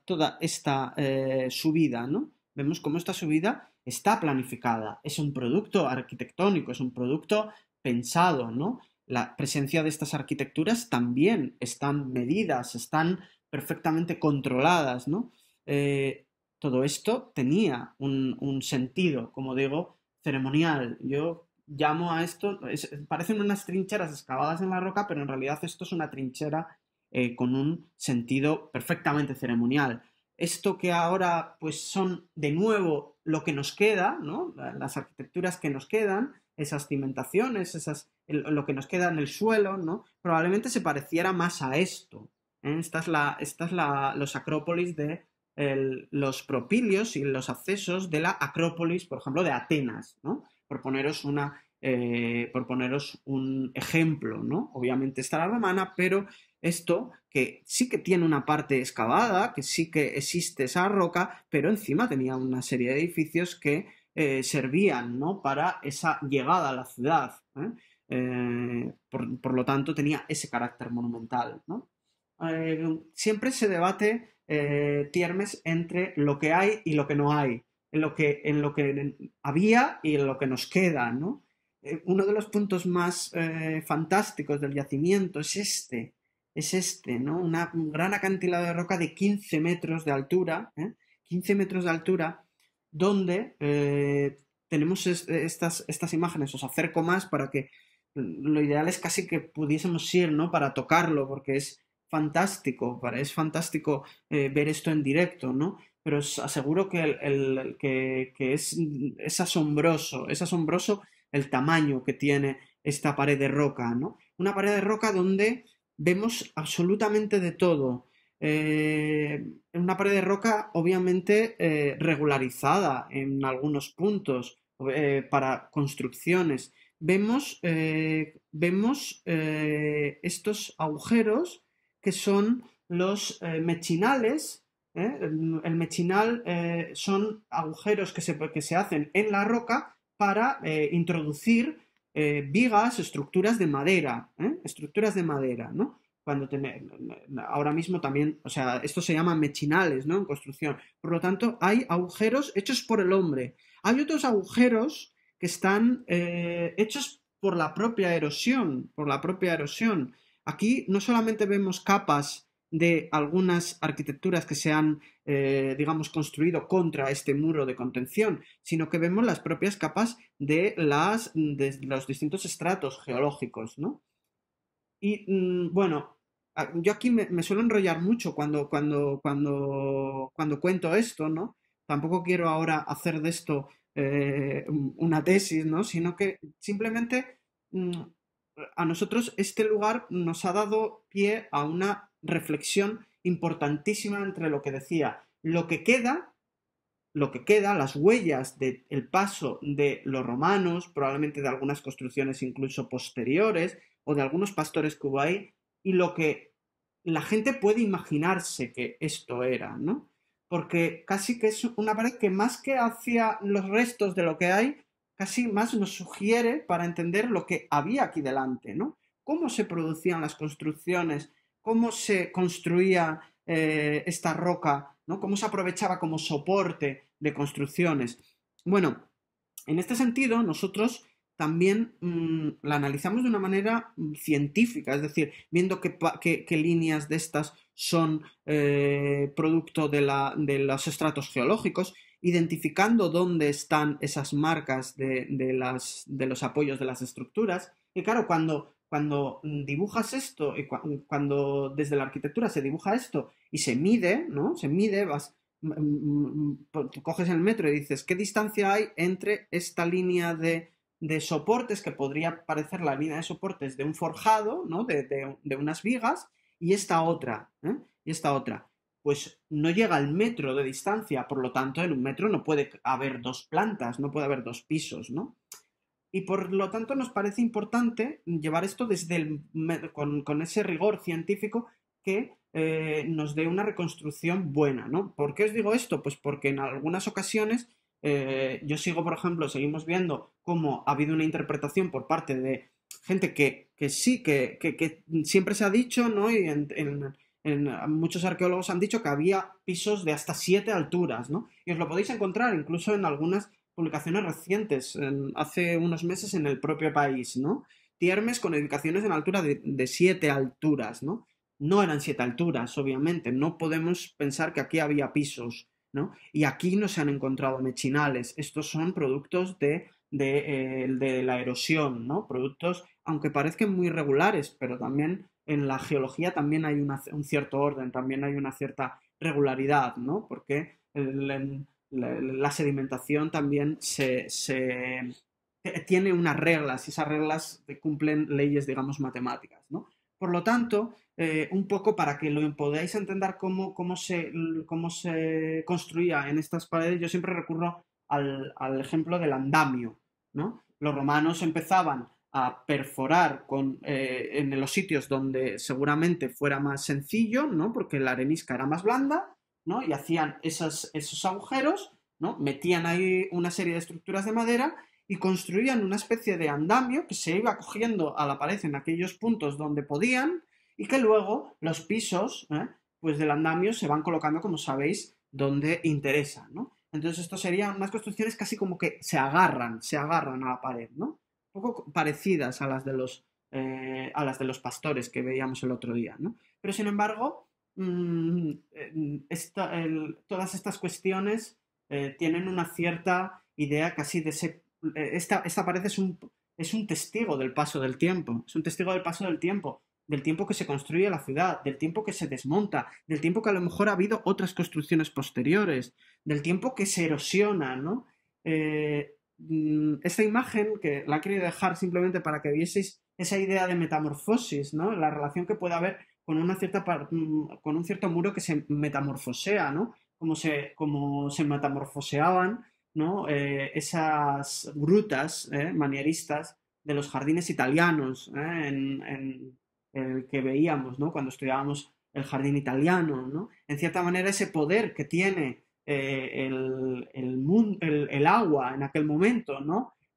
toda esta eh, subida, ¿no? Vemos cómo esta subida está planificada, es un producto arquitectónico, es un producto pensado, ¿no? La presencia de estas arquitecturas también están medidas, están perfectamente controladas, ¿no? Eh, todo esto tenía un, sentido, como digo, ceremonial. Yo llamo a esto, parecen unas trincheras excavadas en la roca, pero en realidad esto es una trinchera eh, con un sentido perfectamente ceremonial. Esto que ahora pues son de nuevo lo que nos queda, ¿no? las arquitecturas que nos quedan, esas cimentaciones, esas, lo que nos queda en el suelo, ¿no? probablemente se pareciera más a esto, ¿eh? Estas son las los acrópolis de los propilios y los accesos de la acrópolis, por ejemplo, de Atenas, ¿no? Por poneros, una, eh, un ejemplo, ¿no? Obviamente está la romana, pero esto que sí que tiene una parte excavada, que sí que existe esa roca, pero encima tenía una serie de edificios que eh, servían ¿no? para esa llegada a la ciudad. por, lo tanto, tenía ese carácter monumental. Eh, siempre se debate eh, Tiermes entre lo que hay y lo que no hay, en lo que, en lo que había y en lo que nos queda, ¿no? Eh, uno de los puntos más fantásticos del yacimiento es este, es este, ¿no? Una, gran acantilado de roca de 15 metros de altura, 15 metros de altura, donde tenemos estas, estas imágenes, os acerco más para que lo ideal es casi que pudiésemos ir, ¿no? Para tocarlo, porque es, fantástico, es fantástico eh, ver esto en directo, ¿no? Pero os aseguro que, es, asombroso, es asombroso el tamaño que tiene esta pared de roca, ¿no? Una pared de roca donde vemos absolutamente de todo. Eh, una pared de roca obviamente eh, regularizada en algunos puntos para construcciones. vemos estos agujeros que son los eh, mechinales. ¿eh? El, mechinal eh, son agujeros que se, hacen en la roca para introducir vigas, estructuras de madera, estructuras de madera, ¿no? Cuando ahora mismo también, o sea, esto se llama mechinales, ¿no? En construcción. Por lo tanto, hay agujeros hechos por el hombre. Hay otros agujeros que están hechos por la propia erosión, por la propia erosión. Aquí no solamente vemos capas de algunas arquitecturas que se han, eh, digamos, construido contra este muro de contención, sino que vemos las propias capas de, las, de los distintos estratos geológicos, ¿no? Y mm, bueno, yo aquí me, suelo enrollar mucho cuando, cuando, cuento esto, ¿no? Tampoco quiero ahora hacer de esto eh, una tesis, ¿no? Sino que simplemente mm, a nosotros este lugar nos ha dado pie a una reflexión importantísima entre lo que decía, lo que queda, lo que queda, las huellas del paso de los romanos, probablemente de algunas construcciones incluso posteriores o de algunos pastores que hubo ahí, y lo que la gente puede imaginarse que esto era, ¿no? Porque casi que es una pared que más que hacia los restos de lo que hay, casi más nos sugiere para entender lo que había aquí delante, ¿no? Cómo se producían las construcciones, cómo se construía eh, esta roca, ¿no? Cómo se aprovechaba como soporte de construcciones. Bueno, en este sentido, nosotros también mm, la analizamos de una manera mm, científica, es decir, viendo qué, líneas de estas son eh, producto de, de los estratos geológicos, identificando dónde están esas marcas de, de, los apoyos de las estructuras. Y claro, cuando, cuando dibujas esto, y cuando desde la arquitectura se dibuja esto y se mide, ¿no? Se mide, vas, mm, mm, mm, coges el metro y dices, ¿qué distancia hay entre esta línea de, soportes, que podría parecer la línea de soportes de un forjado, ¿no? De, unas vigas, y esta otra, ¿eh? Y esta otra pues no llega al metro de distancia, por lo tanto en un metro no puede haber dos plantas, no puede haber dos pisos, ¿no? Y por lo tanto nos parece importante llevar esto desde el, con, con ese rigor científico que eh, nos dé una reconstrucción buena, ¿no? ¿Por qué os digo esto? Pues porque en algunas ocasiones eh, yo sigo, por ejemplo, seguimos viendo cómo ha habido una interpretación por parte de gente que, sí, que, siempre se ha dicho, ¿no? Y en, Ah, muchos arqueólogos han dicho que había pisos de hasta siete alturas, ¿no? Y os lo podéis encontrar incluso en algunas publicaciones recientes, hace unos meses en el propio país, ¿no? Tiermes con edificaciones en altura de, de siete alturas, ¿no? No eran siete alturas, obviamente. No podemos pensar que aquí había pisos y aquí no se han encontrado mechinales, estos son productos eh, de, la erosión, ¿no? Productos, aunque parezcan muy regulares, pero también en la geología también hay un cierto orden, también hay una cierta regularidad, ¿no? Porque la, sedimentación también se, eh, tiene unas reglas y esas reglas cumplen leyes, digamos, matemáticas, ¿no? Por lo tanto, eh, un poco para que lo podáis entender cómo, cómo, se, construía en estas paredes, yo siempre recurro al, ejemplo del andamio. Los romanos empezaban a perforar con, eh, en los sitios donde seguramente fuera más sencillo, ¿no? porque la arenisca era más blanda, y hacían esas, esos agujeros, ¿no? metían ahí una serie de estructuras de madera y construían una especie de andamio que se iba cogiendo a la pared en aquellos puntos donde podían y que luego los pisos ¿eh? pues del andamio se van colocando, como sabéis, donde interesa, ¿no? Entonces esto serían unas construcciones casi como que se agarran, se agarran a la pared, ¿no? Un poco parecidas a las de los, eh, a las de los pastores que veíamos el otro día, ¿no? Pero sin embargo, mm, eh, todas estas cuestiones tienen una cierta idea casi de Esta, esta pared es un, es un testigo del paso del tiempo, es un testigo del paso del tiempo, del tiempo que se construye la ciudad, del tiempo que se desmonta, del tiempo que a lo mejor ha habido otras construcciones posteriores, del tiempo que se erosiona, ¿no? Eh, mm, esta imagen que la quería dejar simplemente para que vieseis esa idea de metamorfosis, ¿no? La relación que puede haber con una cierta mm, con un cierto muro que se metamorfosea, ¿no? Como se, como se metamorfoseaban, ¿no? Eh, esas grutas ¿eh? manieristas de los jardines italianos en el que veíamos, ¿no? Cuando estudiábamos el jardín italiano, En cierta manera ese poder que tiene eh, el, mundo, el, agua en aquel momento,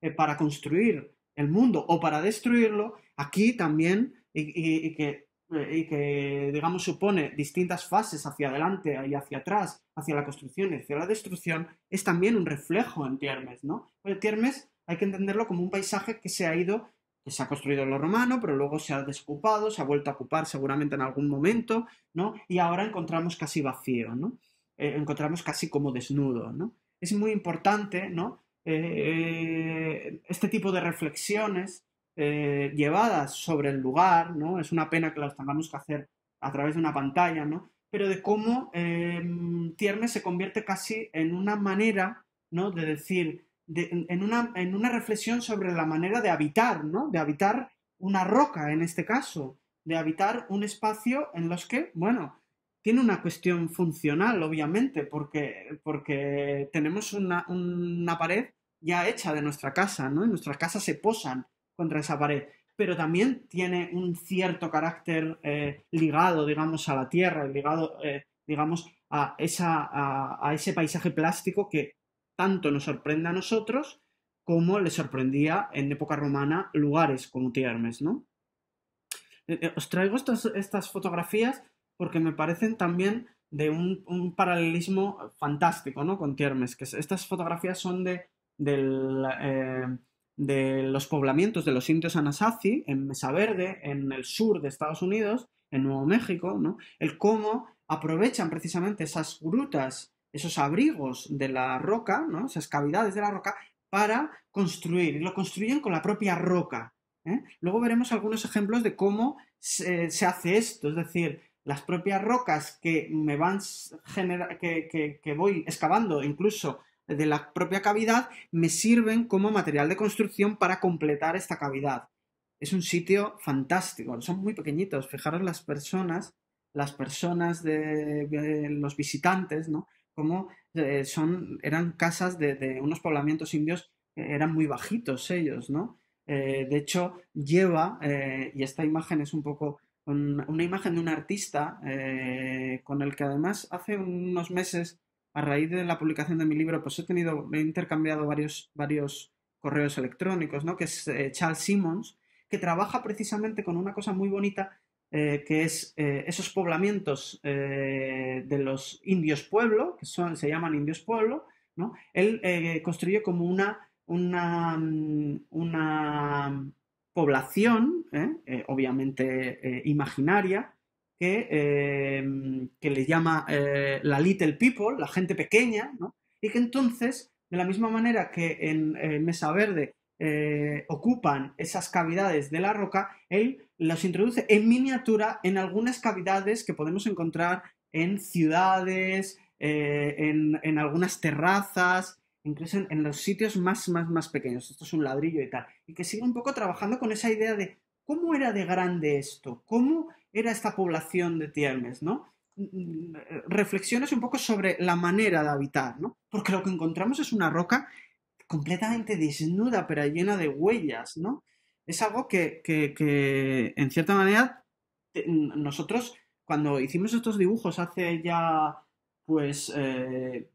eh, para construir el mundo o para destruirlo, aquí también, y, que, y, que, digamos, supone distintas fases hacia adelante y hacia atrás, hacia la construcción y hacia la destrucción, es también un reflejo en Tiermes, ¿no? El pues Tiermes hay que entenderlo como un paisaje que se ha ido se ha construido en lo romano, pero luego se ha desocupado, se ha vuelto a ocupar seguramente en algún momento, ¿no? Y ahora encontramos casi vacío, ¿no? Eh, encontramos casi como desnudo, ¿no? Es muy importante, ¿no? Eh, eh, este tipo de reflexiones llevadas sobre el lugar, ¿no? Es una pena que las tengamos que hacer a través de una pantalla, ¿no? Pero de cómo em, tierne se convierte casi en una manera, ¿no? De decir, en, una, en una reflexión sobre la manera de habitar, ¿no? De habitar una roca en este caso, de habitar un espacio en los que, bueno, tiene una cuestión funcional, obviamente, porque, porque tenemos una, una pared ya hecha de nuestra casa, ¿no? Y nuestras casas se posan contra esa pared, pero también tiene un cierto carácter eh, ligado, digamos, a la tierra, ligado, eh, digamos, a, esa, a, ese paisaje plástico que tanto nos sorprende a nosotros como le sorprendía en época romana lugares como Tiermes, ¿no? Eh, eh, os traigo estas, estas fotografías porque me parecen también de un, paralelismo fantástico, ¿no? Con Tiermes, que estas fotografías son de, eh, de los poblamientos de los indios Anasazi en Mesa Verde, en el sur de Estados Unidos, en Nuevo México, ¿no? El cómo aprovechan precisamente esas grutas esos abrigos de la roca, ¿no? esas cavidades de la roca, para construir. Y lo construyen con la propia roca. ¿eh? Luego veremos algunos ejemplos de cómo se, hace esto, es decir, las propias rocas que me van que, voy excavando incluso de la propia cavidad me sirven como material de construcción para completar esta cavidad. Es un sitio fantástico, son muy pequeñitos, fijaros las personas, las personas de los visitantes, ¿no? cómo eh, son, eran casas de, unos poblamientos indios, eh, eran muy bajitos ellos, ¿no? Eh, de hecho, lleva, y esta imagen es un poco una imagen de un artista con el que además hace unos meses, a raíz de la publicación de mi libro, pues he tenido, he intercambiado varios, varios correos electrónicos, ¿no? Que es Charles Simmons, que trabaja precisamente con una cosa muy bonita eh, que es eh, esos poblamientos eh, de los indios pueblo, que son, se llaman indios pueblo, ¿no? él construyó como una, una, mm, una población, obviamente imaginaria, que, mm, que, le llama la little people, la gente pequeña, y que entonces, de la misma manera que en Mesa Verde eh, ocupan esas cavidades de la roca, él los introduce en miniatura en algunas cavidades que podemos encontrar en ciudades, eh, en, algunas terrazas, incluso en, los sitios más, más, más pequeños. Esto es un ladrillo y tal. Y que sigue un poco trabajando con esa idea de cómo era de grande esto, cómo era esta población de Tiermes, ¿no? Mm, mm, reflexiones un poco sobre la manera de habitar, ¿no? Porque lo que encontramos es una roca completamente desnuda, pero llena de huellas, ¿no? Es algo que, que, en cierta manera, nosotros, cuando hicimos estos dibujos hace ya, pues, eh,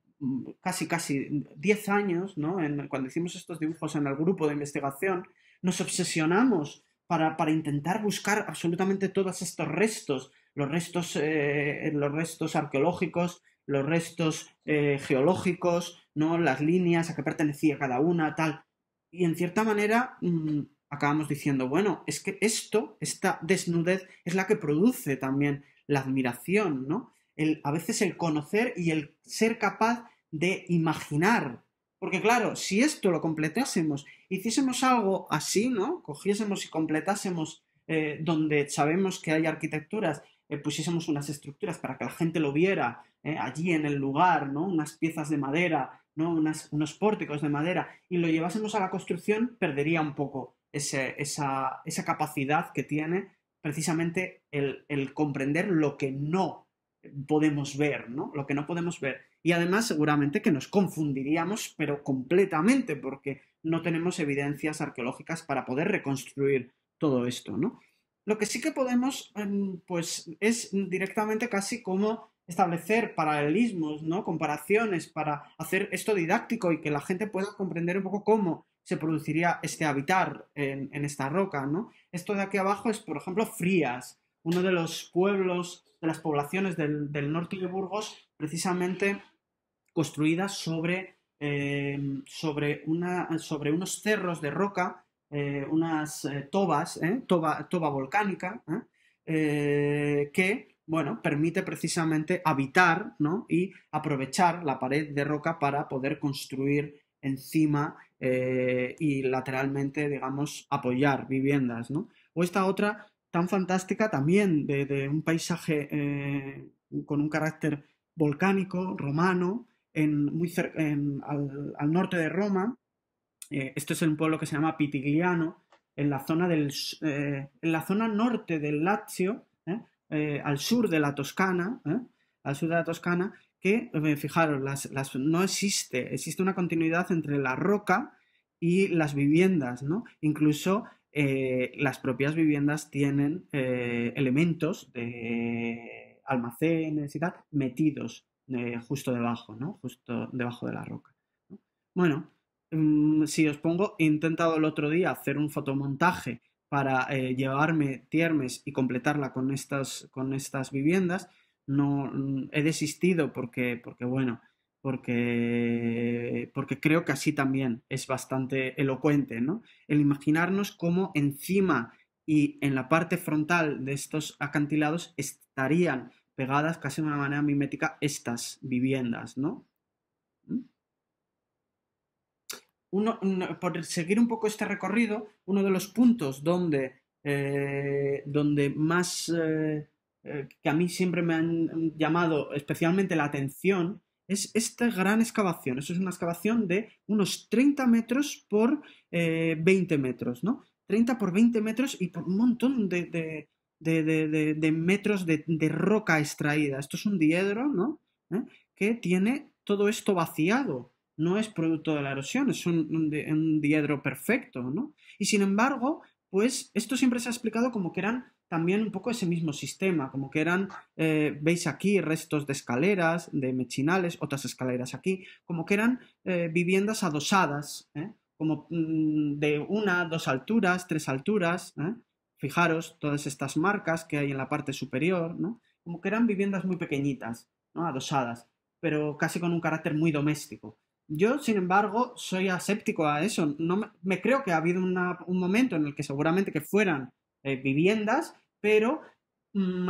casi, casi 10 años, ¿no? En, cuando hicimos estos dibujos en el grupo de investigación, nos obsesionamos para, para intentar buscar absolutamente todos estos restos, los restos, eh, los restos arqueológicos, los restos eh, geológicos, ¿no? Las líneas, a qué pertenecía cada una, tal. Y en cierta manera mm, acabamos diciendo, bueno, es que esto, esta desnudez, es la que produce también la admiración, ¿no? El, a veces el conocer y el ser capaz de imaginar. Porque claro, si esto lo completásemos, hiciésemos algo así, ¿no? Cogiésemos y completásemos eh, donde sabemos que hay arquitecturas, eh, pusiésemos unas estructuras para que la gente lo viera eh, allí en el lugar, ¿no? Unas piezas de madera unos pórticos de madera, y lo llevásemos a la construcción, perdería un poco esa, capacidad que tiene precisamente el, comprender lo que no podemos ver, ¿no? Lo que no podemos ver. Y además seguramente que nos confundiríamos, pero completamente, porque no tenemos evidencias arqueológicas para poder reconstruir todo esto, Lo que sí que podemos, em, pues, es directamente casi como establecer paralelismos, ¿no? comparaciones para hacer esto didáctico y que la gente pueda comprender un poco cómo se produciría este habitar en, esta roca. ¿no? Esto de aquí abajo es, por ejemplo, Frías, uno de los pueblos, de las poblaciones del, norte de Burgos, precisamente construidas sobre, eh, sobre, una, sobre unos cerros de roca, eh, unas eh, tobas, toba, volcánica, que bueno, permite precisamente habitar ¿no? y aprovechar la pared de roca para poder construir encima eh, y lateralmente, digamos, apoyar viviendas, ¿no? O esta otra tan fantástica también de, un paisaje eh, con un carácter volcánico, romano, en, muy al, norte de Roma. Eh, esto es un pueblo que se llama Pitigliano, en la zona, del, en la zona norte del Lazio, eh, al sur de la Toscana, ¿eh? al sur de la Toscana, que, eh, fijaros, no existe, existe una continuidad entre la roca y las viviendas, ¿no? Incluso las propias viviendas tienen elementos de almacenes y tal metidos justo debajo, ¿no? Justo debajo de la roca. Bueno, mm, si os pongo, he intentado el otro día hacer un fotomontaje para eh, llevarme Tiermes y completarla con estas, con estas viviendas. No mm, he desistido porque, porque bueno, porque, porque creo que así también es bastante elocuente, ¿no? El imaginarnos cómo encima y en la parte frontal de estos acantilados estarían pegadas casi de una manera mimética estas viviendas, ¿no? por seguir un poco este recorrido, uno de los puntos donde, eh, donde más, eh, eh, que a mí siempre me han llamado especialmente la atención, es esta gran excavación. Eso es una excavación de unos 30 metros por 20 metros, ¿no? 30 por 20 metros y por un montón de, metros de, roca extraída. Esto es un diedro, ¿no? que tiene todo esto vaciado no es producto de la erosión, es un, un, diedro perfecto, ¿no? Y sin embargo, pues esto siempre se ha explicado como que eran también un poco ese mismo sistema, como que eran, eh, veis aquí, restos de escaleras, de mechinales, otras escaleras aquí, como que eran eh, viviendas adosadas, ¿eh? como mm, de una, dos alturas, tres alturas, fijaros todas estas marcas que hay en la parte superior, ¿no? como que eran viviendas muy pequeñitas, ¿no? adosadas, pero casi con un carácter muy doméstico. Yo, sin embargo, soy aséptico a eso. No me, creo que ha habido un momento en el que seguramente que fueran eh, viviendas, pero mm,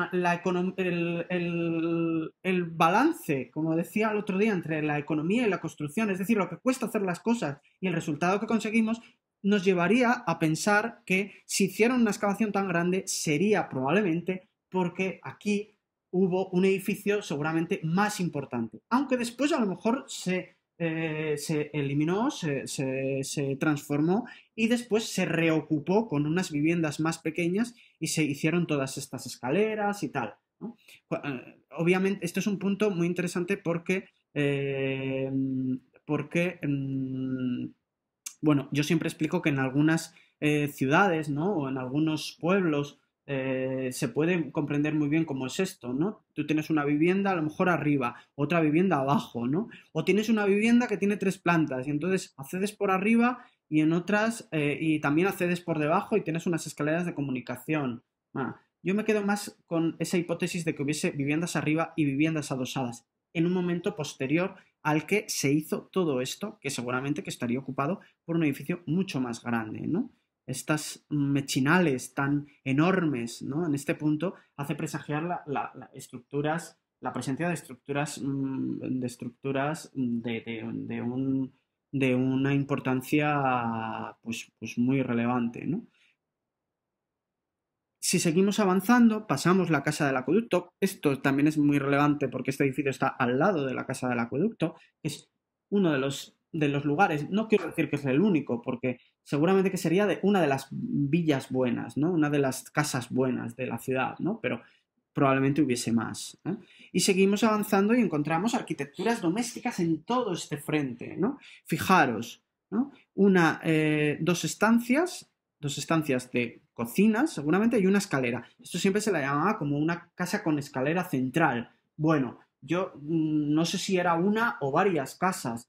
el, balance, como decía el otro día, entre la economía y la construcción, es decir, lo que cuesta hacer las cosas y el resultado que conseguimos, nos llevaría a pensar que si hicieron una excavación tan grande sería probablemente porque aquí hubo un edificio seguramente más importante. Aunque después a lo mejor se eh, se eliminó, se, se, transformó y después se reocupó con unas viviendas más pequeñas y se hicieron todas estas escaleras y tal. Eh, obviamente, este es un punto muy interesante porque, eh, mm, bueno, yo siempre explico que en algunas ciudades ¿no? o en algunos pueblos eh, se puede comprender muy bien cómo es esto, ¿no? Tú tienes una vivienda a lo mejor arriba, otra vivienda abajo, ¿no? O tienes una vivienda que tiene tres plantas y entonces accedes por arriba y en otras, eh, y también accedes por debajo y tienes unas escaleras de comunicación. Ah, yo me quedo más con esa hipótesis de que hubiese viviendas arriba y viviendas adosadas en un momento posterior al que se hizo todo esto, que seguramente que estaría ocupado por un edificio mucho más grande, ¿no? estas mechinales tan enormes, En este punto hace presagiar la, estructuras, la presencia de estructuras, mm, de estructuras de, una importancia pues, pues muy relevante, Si seguimos avanzando, pasamos la casa del acueducto. Esto también es muy relevante porque este edificio está al lado de la casa del acueducto. Es uno de los de los lugares. No quiero decir que es el único, porque seguramente que sería de una de las villas buenas, ¿no? Una de las casas buenas de la ciudad, ¿no? Pero probablemente hubiese más. ¿eh? Y seguimos avanzando y encontramos arquitecturas domésticas en todo este frente, ¿no? Fijaros, Una, eh, dos estancias, dos estancias de cocinas, seguramente, hay una escalera. Esto siempre se la llamaba como una casa con escalera central. Bueno, yo mm, no sé si era una o varias casas,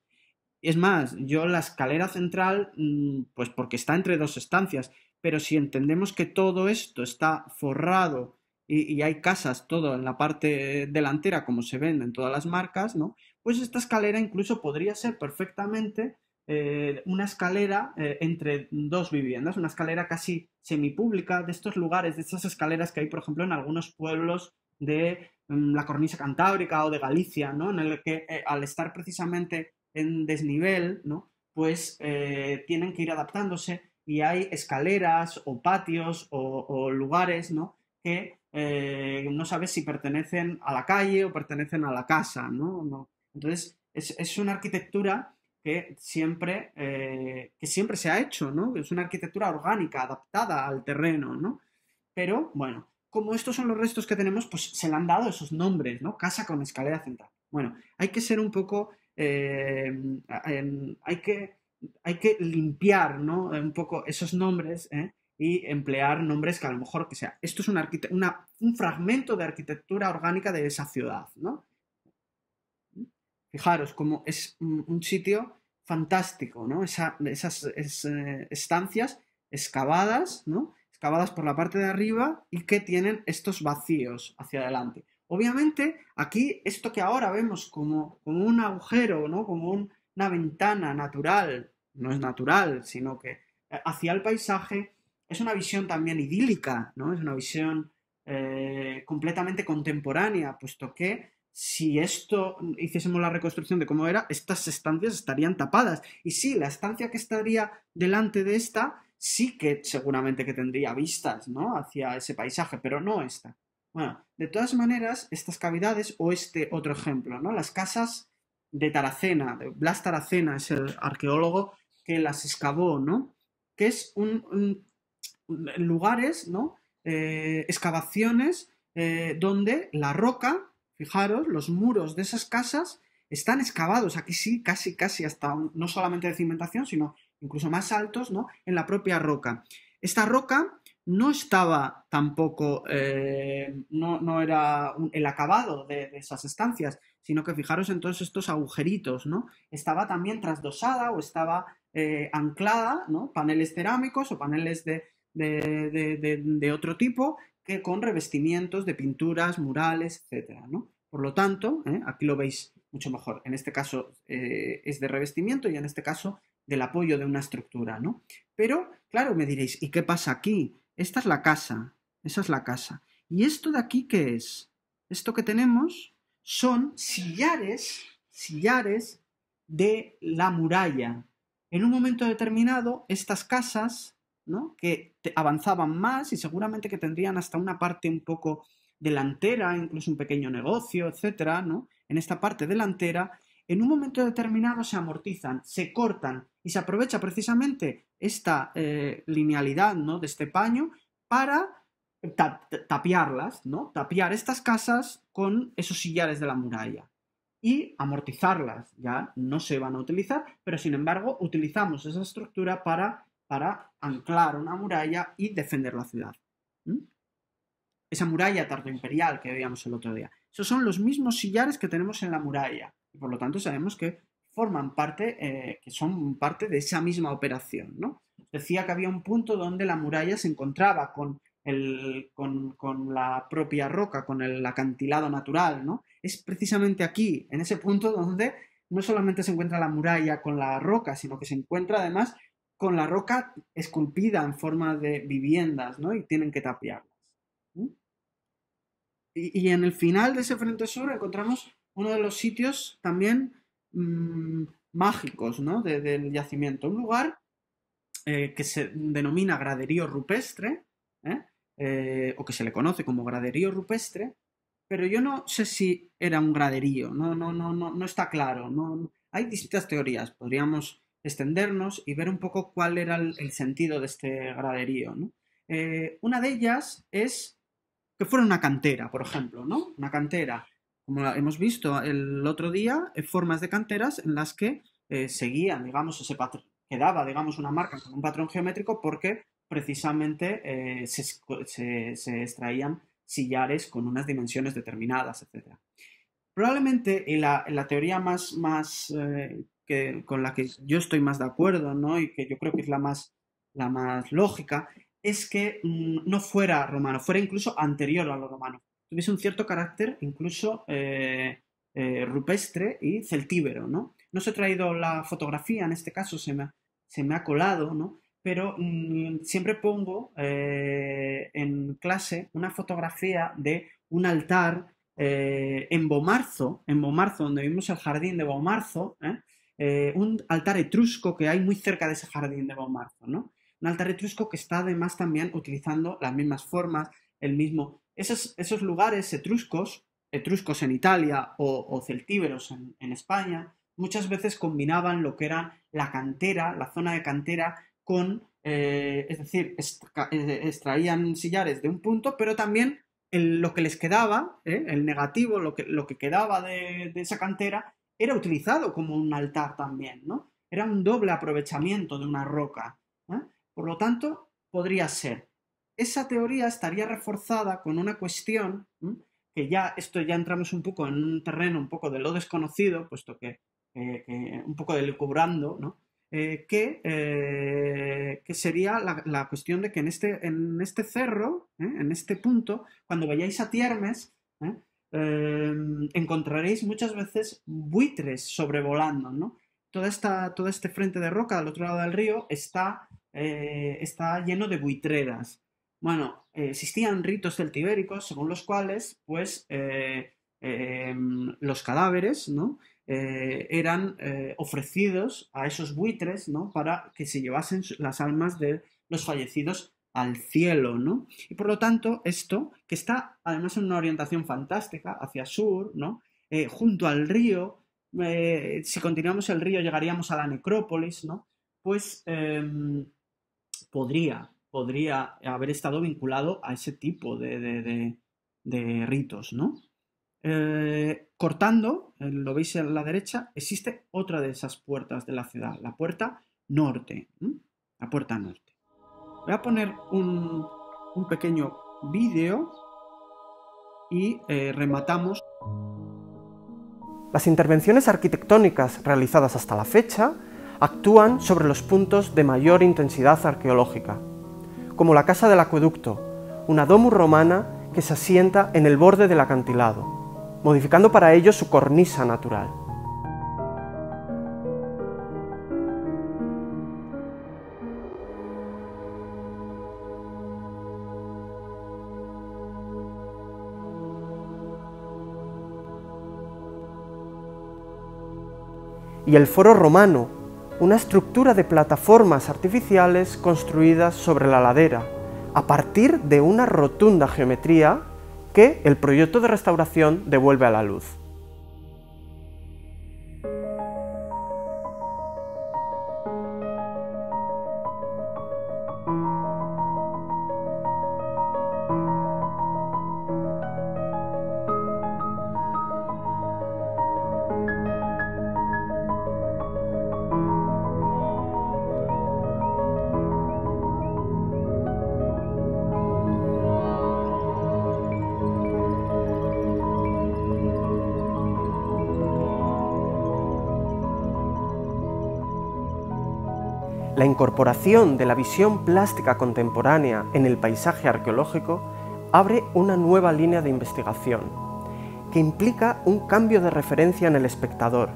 es más, yo la escalera central, mm, pues porque está entre dos estancias, pero si entendemos que todo esto está forrado y, hay casas todo en la parte delantera, como se ven en todas las marcas, ¿no? Pues esta escalera incluso podría ser perfectamente eh, una escalera eh, entre dos viviendas, una escalera casi semipública de estos lugares, de estas escaleras que hay, por ejemplo, en algunos pueblos de mm, la cornisa cantábrica o de Galicia, ¿no? En el que eh, al estar precisamente en desnivel, ¿no? Pues eh, tienen que ir adaptándose y hay escaleras o patios o, lugares, ¿no? Que eh, no sabes si pertenecen a la calle o pertenecen a la casa, ¿no? Entonces, es, una arquitectura que siempre, eh, que siempre se ha hecho, ¿no? Es una arquitectura orgánica, adaptada al terreno, ¿no? Pero, bueno, como estos son los restos que tenemos, pues se le han dado esos nombres, ¿no? Casa con escalera central. Bueno, hay que ser un poco eh, hay, que, limpiar un poco esos nombres ¿eh? y emplear nombres que a lo mejor que sea, esto es un fragmento de arquitectura orgánica de esa ciudad. ¿no? Fijaros cómo es un sitio fantástico, ¿no? esas eh, estancias excavadas, ¿no? excavadas por la parte de arriba y que tienen estos vacíos hacia adelante. Obviamente, aquí esto que ahora vemos como, como un agujero, ¿no? como una ventana natural, no es natural, sino que eh, hacia el paisaje, es una visión también idílica, ¿no? es una visión eh, completamente contemporánea, puesto que si esto hiciésemos la reconstrucción de cómo era, estas estancias estarían tapadas. Y sí, la estancia que estaría delante de esta sí que seguramente que tendría vistas, ¿no? Hacia ese paisaje, pero no esta. Bueno, de todas maneras, estas cavidades, o este otro ejemplo, ¿no? Las casas de Taracena, de Blas Taracena es el arqueólogo que las excavó, ¿no? Que es un, lugares, ¿no? Eh, excavaciones eh, donde la roca, fijaros, los muros de esas casas están excavados, aquí sí, casi, casi hasta no solamente de cimentación, sino incluso más altos, ¿no? En la propia roca. Esta roca no estaba tampoco, eh, no, era el acabado de, esas estancias, sino que fijaros en todos estos agujeritos, ¿no? Estaba también trasdosada o estaba eh, anclada, ¿no? Paneles cerámicos o paneles de, otro tipo que con revestimientos de pinturas, murales, etcétera, ¿no? Por lo tanto, ¿eh? aquí lo veis mucho mejor. En este caso es de revestimiento y en este caso del apoyo de una estructura, ¿no? Pero, claro, me diréis, ¿y qué pasa aquí? Esta es la casa, esa es la casa. ¿Y esto de aquí qué es? Esto que tenemos son sillares, sillares de la muralla. En un momento determinado, estas casas, ¿no? que avanzaban más y seguramente que tendrían hasta una parte un poco delantera, incluso un pequeño negocio, etcétera, ¿no? En esta parte delantera en un momento determinado se amortizan, se cortan y se aprovecha precisamente esta eh, linealidad de este paño para tapiarlas, ¿no? tapiar estas casas con esos sillares de la muralla y amortizarlas. Ya no se van a utilizar, pero sin embargo utilizamos esa estructura para, anclar una muralla y defender la ciudad. Esa muralla imperial que veíamos el otro día. Esos son los mismos sillares que tenemos en la muralla por lo tanto sabemos que forman parte, eh, que son parte de esa misma operación. ¿no? Decía que había un punto donde la muralla se encontraba con, con, la propia roca, con el acantilado natural. ¿no? Es precisamente aquí, en ese punto donde no solamente se encuentra la muralla con la roca, sino que se encuentra además con la roca esculpida en forma de viviendas, ¿no? Y tienen que tapiarlas. Y, y en el final de ese frente sur encontramos uno de los sitios también mm, mágicos ¿no? del yacimiento, un lugar eh, que se denomina graderío rupestre, ¿eh? Eh, o que se le conoce como graderío rupestre, pero yo no sé si era un graderío, no, no, no, no, no está claro. No, hay distintas teorías, podríamos extendernos y ver un poco cuál era el, sentido de este graderío. una de ellas es que fuera una cantera, por ejemplo, ¿no? Una cantera como hemos visto el otro día, eh, formas de canteras en las que eh, seguían, digamos, ese patrón, quedaba, digamos, una marca con un patrón geométrico porque precisamente eh, se, extraían sillares con unas dimensiones determinadas, etc. Probablemente la, teoría más, más que, con la que yo estoy más de acuerdo, ¿no? Y que yo creo que es la más, la más lógica, es que mm, no fuera romano, fuera incluso anterior a lo romano tuviese un cierto carácter incluso eh, eh, rupestre y celtíbero, ¿no? No os he traído la fotografía, en este caso se me ha, se me ha colado, ¿no? Pero mm, siempre pongo eh, en clase una fotografía de un altar en Bomarzo, en Bomarzo, donde vimos el jardín de Bomarzo, un altar etrusco que hay muy cerca de ese jardín de Bomarzo, ¿no? Un altar etrusco que está además también utilizando las mismas formas, el mismo esos, lugares etruscos, etruscos en Italia o, celtíberos en, España, muchas veces combinaban lo que era la cantera, la zona de cantera, con, eh, es decir, eh, extraían sillares de un punto, pero también lo que les quedaba, eh, el negativo, lo que, quedaba de, esa cantera, era utilizado como un altar también, ¿no? Era un doble aprovechamiento de una roca. Por lo tanto, podría ser esa teoría estaría reforzada con una cuestión, que ya, esto ya entramos un poco en un terreno un poco de lo desconocido, puesto que, eh, un poco de lucubrando, ¿no? Eh, eh, que, sería la, cuestión de que en este, este cerro, en este punto, cuando vayáis a Tiermes, em, encontraréis muchas veces buitres sobrevolando, Toda esta, todo este frente de roca al otro lado del río está, está lleno de buitreras. Bueno, eh, existían ritos celtibéricos según los cuales, pues, eh, eh, los cadáveres, ¿no? eran ofrecidos a esos buitres, ¿no? Para que se llevasen las almas de los fallecidos al cielo, ¿no? Y por lo tanto, esto, que está además en una orientación fantástica, hacia sur, ¿no? junto al río, si continuamos el río llegaríamos a la necrópolis, ¿no? Pues em, podría podría haber estado vinculado a ese tipo de, ritos, ¿no? Eh, cortando, eh, lo veis en la derecha, existe otra de esas puertas de la ciudad, la puerta norte. La puerta norte. Voy a poner un, pequeño vídeo y eh, rematamos. Las intervenciones arquitectónicas realizadas hasta la fecha actúan sobre los puntos de mayor intensidad arqueológica, como la casa del acueducto, una domus romana que se asienta en el borde del acantilado, modificando para ello su cornisa natural. y el foro romano, una estructura de plataformas artificiales construidas sobre la ladera, a partir de una rotunda geometría que el proyecto de restauración devuelve a la luz. La incorporación de la visión plástica contemporánea en el paisaje arqueológico abre una nueva línea de investigación, que implica un cambio de referencia en el espectador,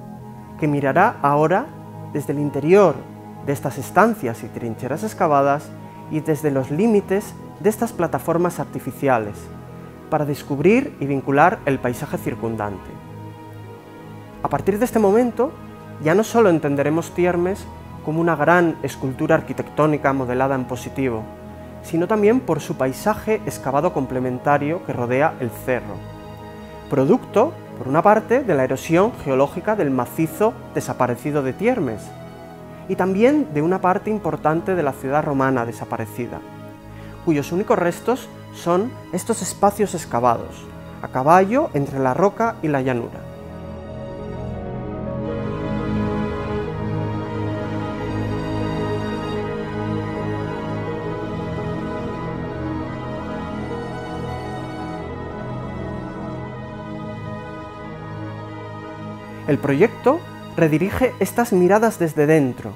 que mirará ahora desde el interior de estas estancias y trincheras excavadas y desde los límites de estas plataformas artificiales, para descubrir y vincular el paisaje circundante. A partir de este momento, ya no solo entenderemos Tiermes como una gran escultura arquitectónica modelada en positivo, sino también por su paisaje excavado complementario que rodea el cerro. Producto, por una parte, de la erosión geológica del macizo desaparecido de Tiermes, y también de una parte importante de la ciudad romana desaparecida, cuyos únicos restos son estos espacios excavados, a caballo entre la roca y la llanura. El proyecto redirige estas miradas desde dentro,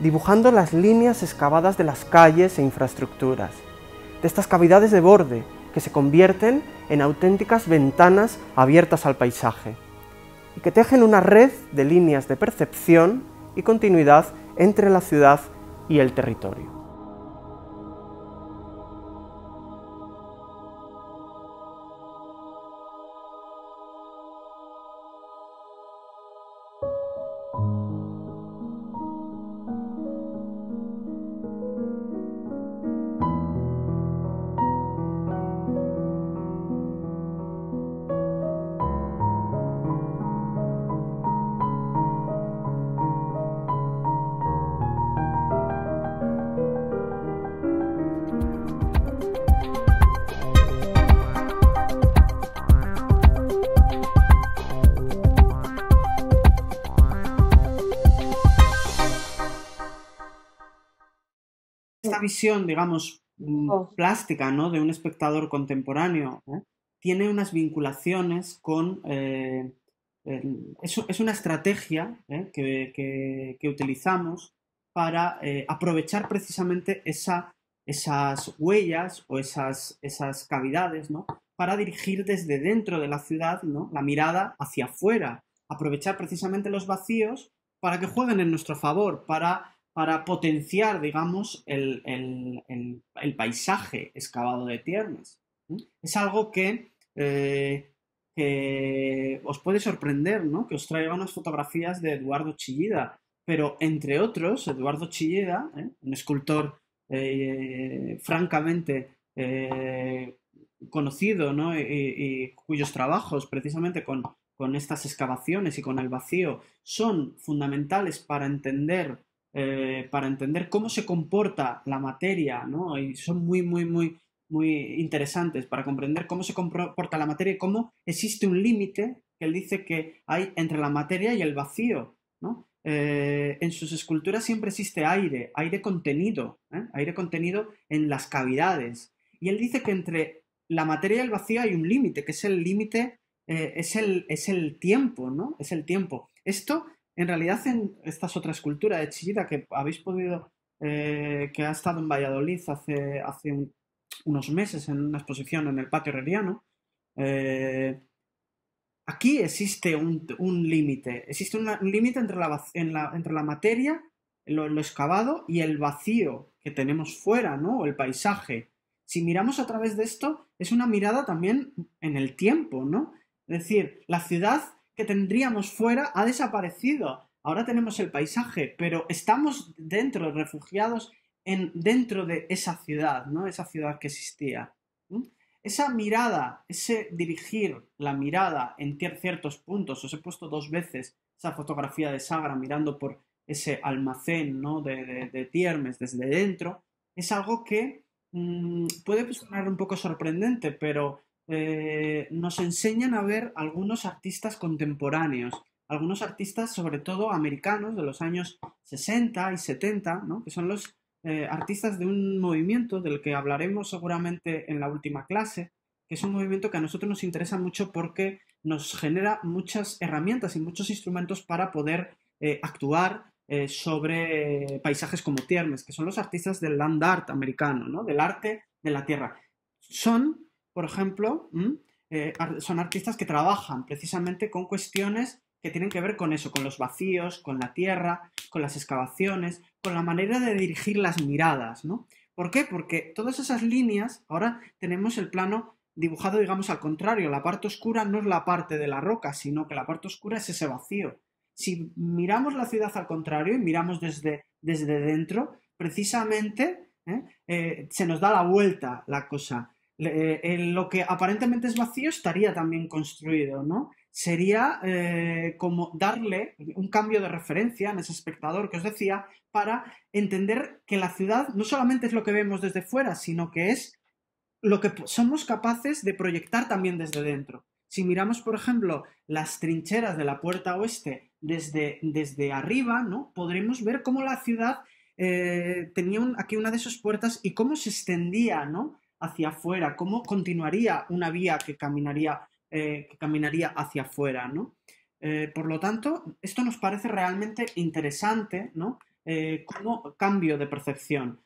dibujando las líneas excavadas de las calles e infraestructuras, de estas cavidades de borde que se convierten en auténticas ventanas abiertas al paisaje y que tejen una red de líneas de percepción y continuidad entre la ciudad y el territorio. visión, digamos, mm, oh. plástica, De un espectador contemporáneo, tiene unas vinculaciones con... Eh, es, una estrategia ¿eh? que, utilizamos para eh, aprovechar precisamente esa, esas huellas o esas, esas cavidades, Para dirigir desde dentro de la ciudad, La mirada hacia afuera, aprovechar precisamente los vacíos para que jueguen en nuestro favor, para para potenciar, digamos, el, paisaje excavado de tierras. Es algo eh, que, os puede sorprender, Que os traiga unas fotografías de Eduardo Chillida, pero entre otros, Eduardo Chillida, ¿eh? un escultor eh, francamente conocido, Y, cuyos trabajos, precisamente con, con estas excavaciones y con el vacío, son fundamentales para entender eh, para entender cómo se comporta la materia, ¿no? Y son muy, muy, muy, muy interesantes para comprender cómo se comporta la materia y cómo existe un límite que él dice que hay entre la materia y el vacío, eh, en sus esculturas siempre existe aire, aire contenido, ¿eh? aire contenido en las cavidades. Y él dice que entre la materia y el vacío hay un límite, que es el límite, es, el, es el tiempo, ¿no? Es el tiempo. Esto en realidad, en, esta es otra escultura de Chillida que habéis podido, eh, que ha estado en Valladolid hace, unos meses en una exposición en el patio herreriano. Eh, aquí existe un, límite, existe un límite entre la, materia, lo, excavado y el vacío que tenemos fuera, ¿no? El paisaje. Si miramos a través de esto, es una mirada también en el tiempo, ¿no? Es decir, la ciudad que tendríamos fuera ha desaparecido. Ahora tenemos el paisaje, pero estamos dentro, refugiados en, dentro de esa ciudad, ¿no? Esa ciudad que existía. Esa mirada, ese dirigir la mirada en ciertos puntos, os he puesto dos veces esa fotografía de Sagra mirando por ese almacén ¿no? de, Tiermes desde dentro, es algo que mm, puede sonar un poco sorprendente, pero eh, nos enseñan a ver algunos artistas contemporáneos, algunos artistas sobre todo americanos de los años 60 y 70, que son los eh, artistas de un movimiento del que hablaremos seguramente en la última clase, que es un movimiento que a nosotros nos interesa mucho porque nos genera muchas herramientas y muchos instrumentos para poder eh, actuar sobre paisajes como Tiermes, que son los artistas del land art americano, del arte de la tierra. Son por ejemplo, eh, son artistas que trabajan precisamente con cuestiones que tienen que ver con eso, con los vacíos, con la tierra, con las excavaciones, con la manera de dirigir las miradas, ¿Por qué? Porque todas esas líneas, ahora tenemos el plano dibujado, digamos, al contrario. La parte oscura no es la parte de la roca, sino que la parte oscura es ese vacío. Si miramos la ciudad al contrario y miramos desde, dentro, precisamente ¿eh? Eh, se nos da la vuelta la cosa. Eh, lo que aparentemente es vacío estaría también construido, ¿no? Sería eh, como darle un cambio de referencia en ese espectador que os decía para entender que la ciudad no solamente es lo que vemos desde fuera, sino que es lo que somos capaces de proyectar también desde dentro. Si miramos, por ejemplo, las trincheras de la puerta oeste desde, desde arriba, ¿no? Podremos ver cómo la ciudad eh, tenía aquí una de sus puertas y cómo se extendía, ¿no? hacia afuera, cómo continuaría una vía que caminaría, eh, que caminaría hacia afuera, ¿no? Eh, por lo tanto, esto nos parece realmente interesante, ¿no? Eh, como cambio de percepción.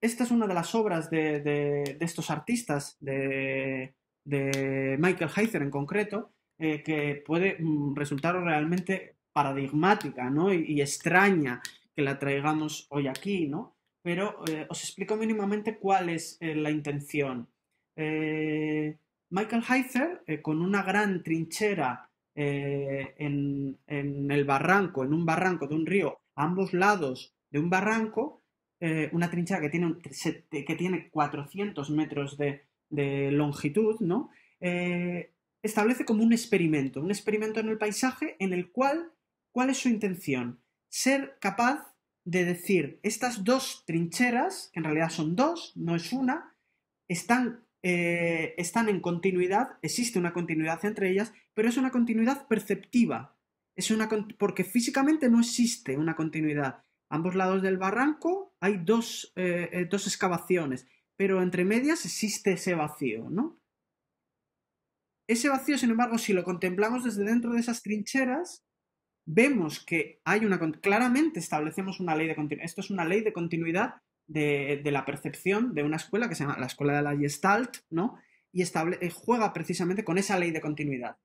esta es una de las obras de, estos artistas, de, Michael Heiser en concreto, que puede mm, resultar realmente paradigmática, ¿no? y, y extraña que la traigamos hoy aquí, ¿no? pero eh, os explico mínimamente cuál es eh, la intención. Eh, Michael Heiser, con una gran trinchera en, el barranco, en un barranco de un río, a ambos lados de un barranco, una trinchera que tiene, que tiene 400 metros de, de longitud, ¿no? establece como un experimento, un experimento en el paisaje en el cual, ¿cuál es su intención? Ser capaz de decir, estas dos trincheras, que en realidad son dos, no es una, están, eh, están en continuidad, existe una continuidad entre ellas, pero es una continuidad perceptiva, es una, porque físicamente no existe una continuidad. Ambos lados del barranco hay dos, eh, eh, dos excavaciones, pero entre medias existe ese vacío, ¿no? Ese vacío, sin embargo, si lo contemplamos desde dentro de esas trincheras, vemos que hay una... Claramente establecemos una ley de continuidad. Esto es una ley de continuidad de, la percepción de una escuela que se llama la escuela de la Gestalt, ¿no? Y eh, juega precisamente con esa ley de continuidad.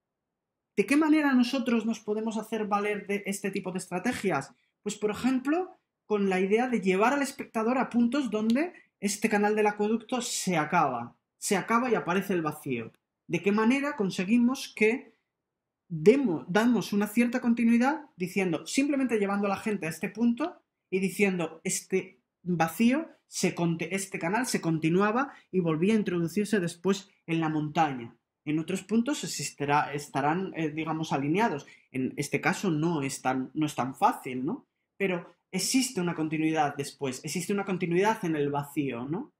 ¿De qué manera nosotros nos podemos hacer valer de este tipo de estrategias? Pues, por ejemplo, con la idea de llevar al espectador a puntos donde este canal del acueducto se acaba, se acaba y aparece el vacío. ¿De qué manera conseguimos que damos una cierta continuidad diciendo, simplemente llevando a la gente a este punto y diciendo, este vacío, se, este canal se continuaba y volvía a introducirse después en la montaña. En otros puntos estarán, eh, digamos, alineados. En este caso no es, tan, no es tan fácil, ¿no? Pero existe una continuidad después, existe una continuidad en el vacío, ¿no?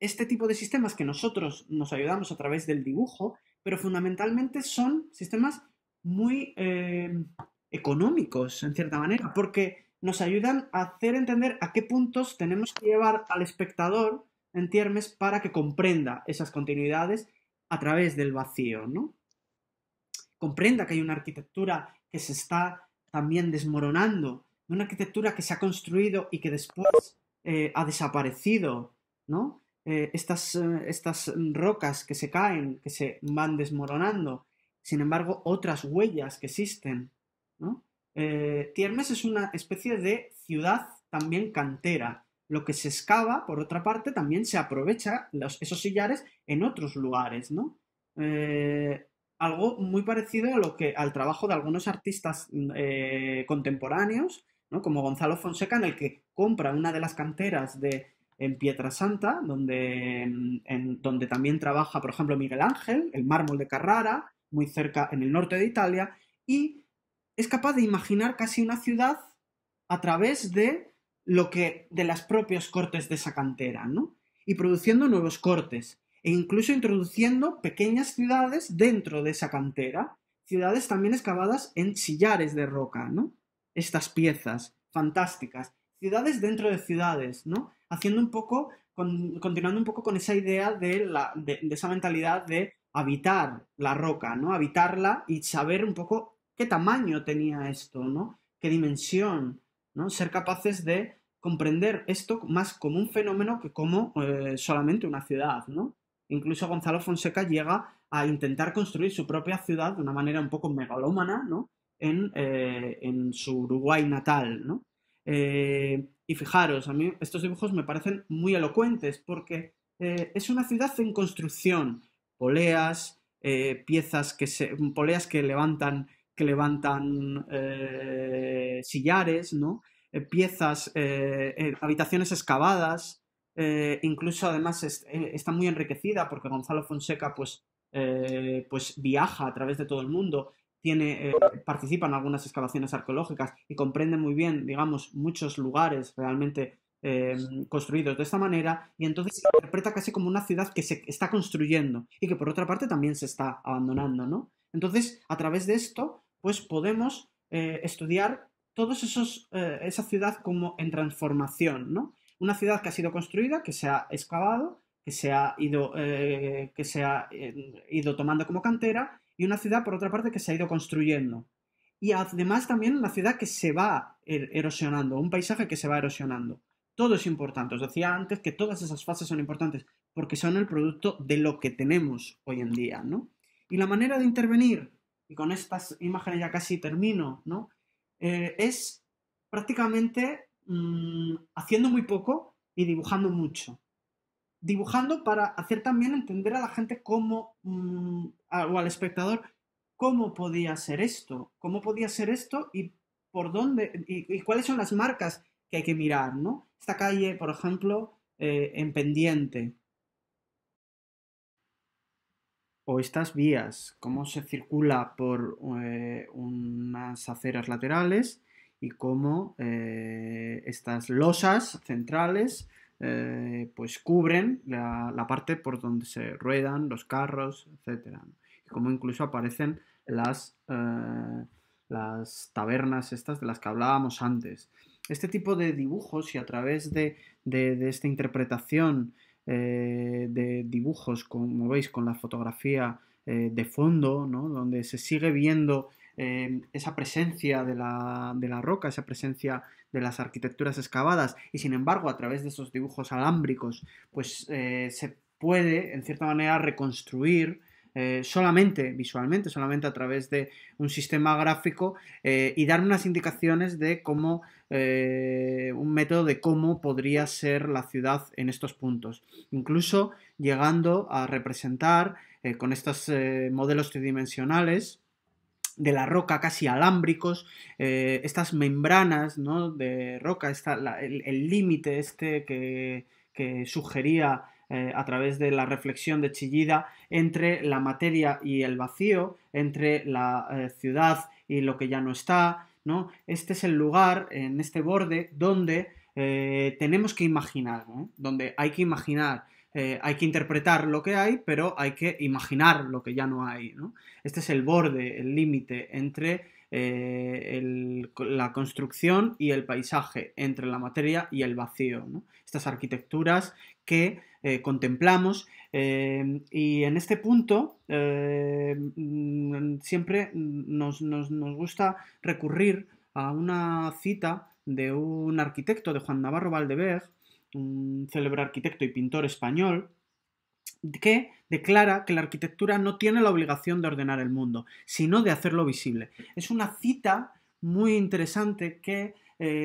Este tipo de sistemas que nosotros nos ayudamos a través del dibujo, pero fundamentalmente son sistemas muy eh, económicos, en cierta manera, porque nos ayudan a hacer entender a qué puntos tenemos que llevar al espectador en Tiermes para que comprenda esas continuidades a través del vacío, Comprenda que hay una arquitectura que se está también desmoronando, una arquitectura que se ha construido y que después eh, ha desaparecido, ¿no? Eh, estas, estas, rocas que se caen, que se van desmoronando, sin embargo, otras huellas que existen. ¿no? Eh, Tiermes es una especie de ciudad también cantera. Lo que se excava, por otra parte, también se aprovecha esos sillares en otros lugares, ¿no? Eh, algo muy parecido a lo que, al trabajo de algunos artistas mm, eh, contemporáneos, como Gonzalo Fonseca, en el que compra una de las canteras en Pietrasanta, donde, mm, en, donde también trabaja, por ejemplo, Miguel Ángel, el mármol de Carrara, muy cerca en el norte de Italia, y es capaz de imaginar casi una ciudad a través de lo que de las propias cortes de esa cantera, ¿no? Y produciendo nuevos cortes e incluso introduciendo pequeñas ciudades dentro de esa cantera, ciudades también excavadas en sillares de roca, ¿no? Estas piezas fantásticas, ciudades dentro de ciudades, ¿no? Haciendo un poco, continuando un poco con esa idea de, la, de esa mentalidad de habitar la roca, ¿no? Habitarla y saber un poco qué tamaño tenía esto, ¿no? Qué dimensión, ¿no? Ser capaces de comprender esto más como un fenómeno que como eh, solamente una ciudad, ¿no? Incluso Gonzalo Fonseca llega a intentar construir su propia ciudad de una manera un poco megalómana, ¿no? En, eh, su Uruguay natal, ¿no? Eh, y fijaros, a mí estos dibujos me parecen muy elocuentes porque es una ciudad en construcción, poleas, eh, piezas que se, poleas que levantan, que levantan eh, sillares, ¿no? Eh, piezas, habitaciones excavadas, incluso además está muy enriquecida porque Gonzalo Fonseca pues, pues viaja a través de todo el mundo tiene, participa en algunas excavaciones arqueológicas y comprende muy bien, digamos, muchos lugares realmente Em, construidos de esta manera y entonces se interpreta casi como una ciudad que se está construyendo y que por otra parte también se está abandonando, Entonces, a través de esto, pues podemos eh, estudiar todos eh, esa ciudad como en transformación, Una ciudad que ha sido construida, que se ha excavado, que se ha ido, eh, que se ha, em, ido tomando como cantera y una ciudad, por otra parte, que se ha ido construyendo. Y además también una ciudad que se va er-, erosionando, un paisaje que se va erosionando todo es importante. Os decía antes que todas esas fases son importantes porque son el producto de lo que tenemos hoy en día, ¿no? Y la manera de intervenir, y con estas imágenes ya casi termino, ¿no? Eh, es prácticamente mm, haciendo muy poco y dibujando mucho. Dibujando para hacer también entender a la gente cómo, mm, o al espectador, cómo podía ser esto, cómo podía ser esto y por dónde, y cuáles son las marcas que hay que mirar, Esta calle, por ejemplo, eh, en pendiente. O estas vías, cómo se circula por eh, unas aceras laterales y cómo eh, estas losas centrales pues cubren la, parte por donde se ruedan los carros, etcétera... Y como incluso aparecen las, las tabernas estas de las que hablábamos antes este tipo de dibujos y a través de, esta interpretación eh, de dibujos, como veis, con la fotografía eh, de fondo, donde se sigue viendo eh, esa presencia de la, roca, esa presencia de las arquitecturas excavadas, y sin embargo, a través de esos dibujos alámbricos, pues se puede, en cierta manera, reconstruir eh, solamente visualmente, solamente a través de un sistema gráfico eh, y dar unas indicaciones de cómo, eh, un método de cómo podría ser la ciudad en estos puntos. Incluso llegando a representar con estos modelos tridimensionales de la roca casi alámbricos, estas membranas ¿no? de roca, el límite este que, que sugería eh, a través de la reflexión de Chillida entre la materia y el vacío, entre la eh, ciudad y lo que ya no está, ¿no? Este es el lugar, en este borde, donde eh, tenemos que imaginar, donde hay que imaginar, hay que interpretar lo que hay, pero hay que imaginar lo que ya no hay. Este es el borde, el límite entre la construcción y el paisaje, entre la materia y el vacío. Estas arquitecturas que eh, contemplamos. Eh, y en este punto eh, mm, siempre nos, gusta recurrir a una cita de un arquitecto, de Juan Navarro Valdeberg, un célebre arquitecto y pintor español, que declara que la arquitectura no tiene la obligación de ordenar el mundo, sino de hacerlo visible. Es una cita muy interesante que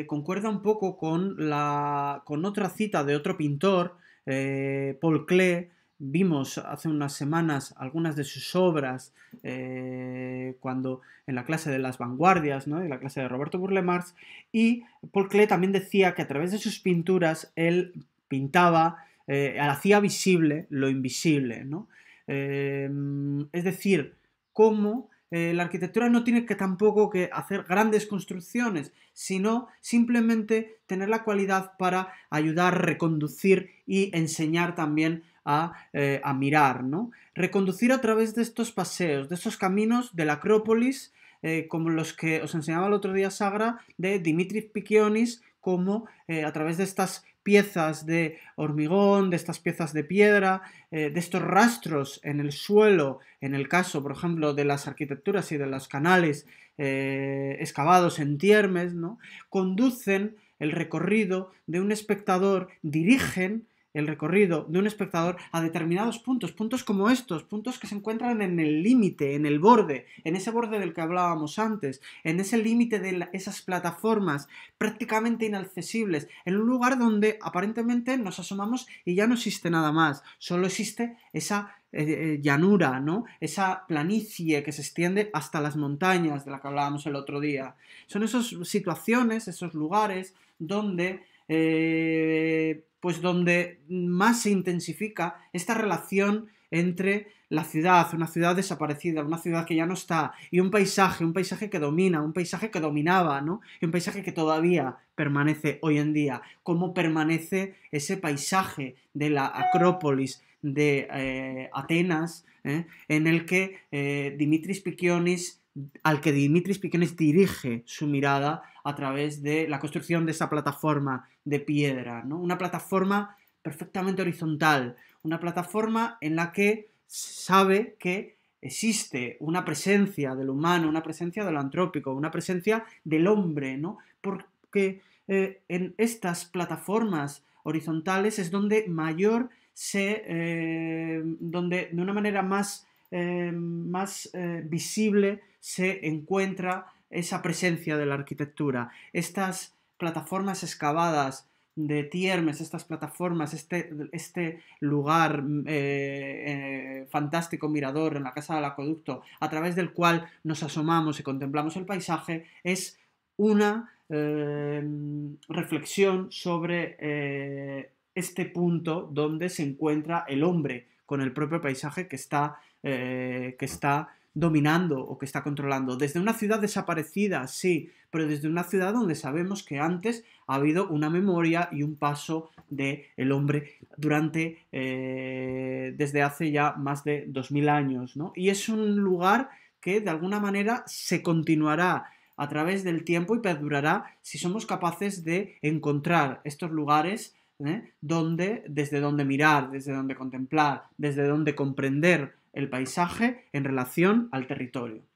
concuerda un poco con, la, con otra cita de otro pintor, eh, Paul Klee. Vimos hace unas semanas algunas de sus obras eh, cuando en la clase de las vanguardias, ¿no? en la clase de Roberto Burle Marx, y Paul Klee también decía que a través de sus pinturas él pintaba, eh, hacía visible lo invisible. ¿no? es decir, cómo eh, la arquitectura no tiene que tampoco que hacer grandes construcciones, sino simplemente tener la cualidad para ayudar, reconducir y enseñar también a, eh, mirar, ¿no? Reconducir a través de estos paseos, de estos caminos de la Acrópolis, eh, como los que os enseñaba el otro día Sagra, de Dimitris Pikionis, como a través de estas piezas de hormigón, de estas piezas de piedra, eh, de estos rastros en el suelo, en el caso, por ejemplo, de las arquitecturas y de los canales eh, excavados en tiermes, ¿no? conducen el recorrido de un espectador, dirigen el recorrido de un espectador a determinados puntos, puntos como estos, puntos que se encuentran en el límite, en el borde, en ese borde del que hablábamos antes, en ese límite de esas plataformas prácticamente inaccesibles, en un lugar donde aparentemente nos asomamos y ya no existe nada más, solo existe esa eh, eh, llanura, ¿no? Esa planicie que se extiende hasta las montañas de la que hablábamos el otro día. Son esas situaciones, esos lugares donde eh, pues donde más se intensifica esta relación entre la ciudad, una ciudad desaparecida, una ciudad que ya no está, y un paisaje, un paisaje que domina, un paisaje que dominaba, ¿no? Y un paisaje que todavía permanece hoy en día. ¿Cómo permanece ese paisaje de la Acrópolis de eh, Atenas, eh? en el que eh, Dimitris Pikionis al que Dimitris Piquenes dirige su mirada a través de la construcción de esa plataforma de piedra, ¿no? Una plataforma perfectamente horizontal, una plataforma en la que sabe que existe una presencia del humano, una presencia del antrópico, una presencia del hombre, ¿no? Porque eh, en estas plataformas horizontales es donde mayor se, eh, donde de una manera más eh, más eh, visible se encuentra esa presencia de la arquitectura. Estas plataformas excavadas de Tiermes, estas plataformas, este, este lugar mm, eh, fantástico mirador en la Casa del Acueducto, a través del cual nos asomamos y contemplamos el paisaje, es una reflexión sobre este punto donde se encuentra el hombre con el propio paisaje que está eh, que está dominando o que está controlando. Desde una ciudad desaparecida, sí, pero desde una ciudad donde sabemos que antes ha habido una memoria y un paso del el hombre durante, eh, desde hace ya más de 2000 años, ¿no? Y es un lugar que de alguna manera se continuará a través del tiempo y perdurará si somos capaces de encontrar estos lugares ¿eh? donde, desde donde mirar, desde donde contemplar, desde donde comprender el paisaje en relación al territorio.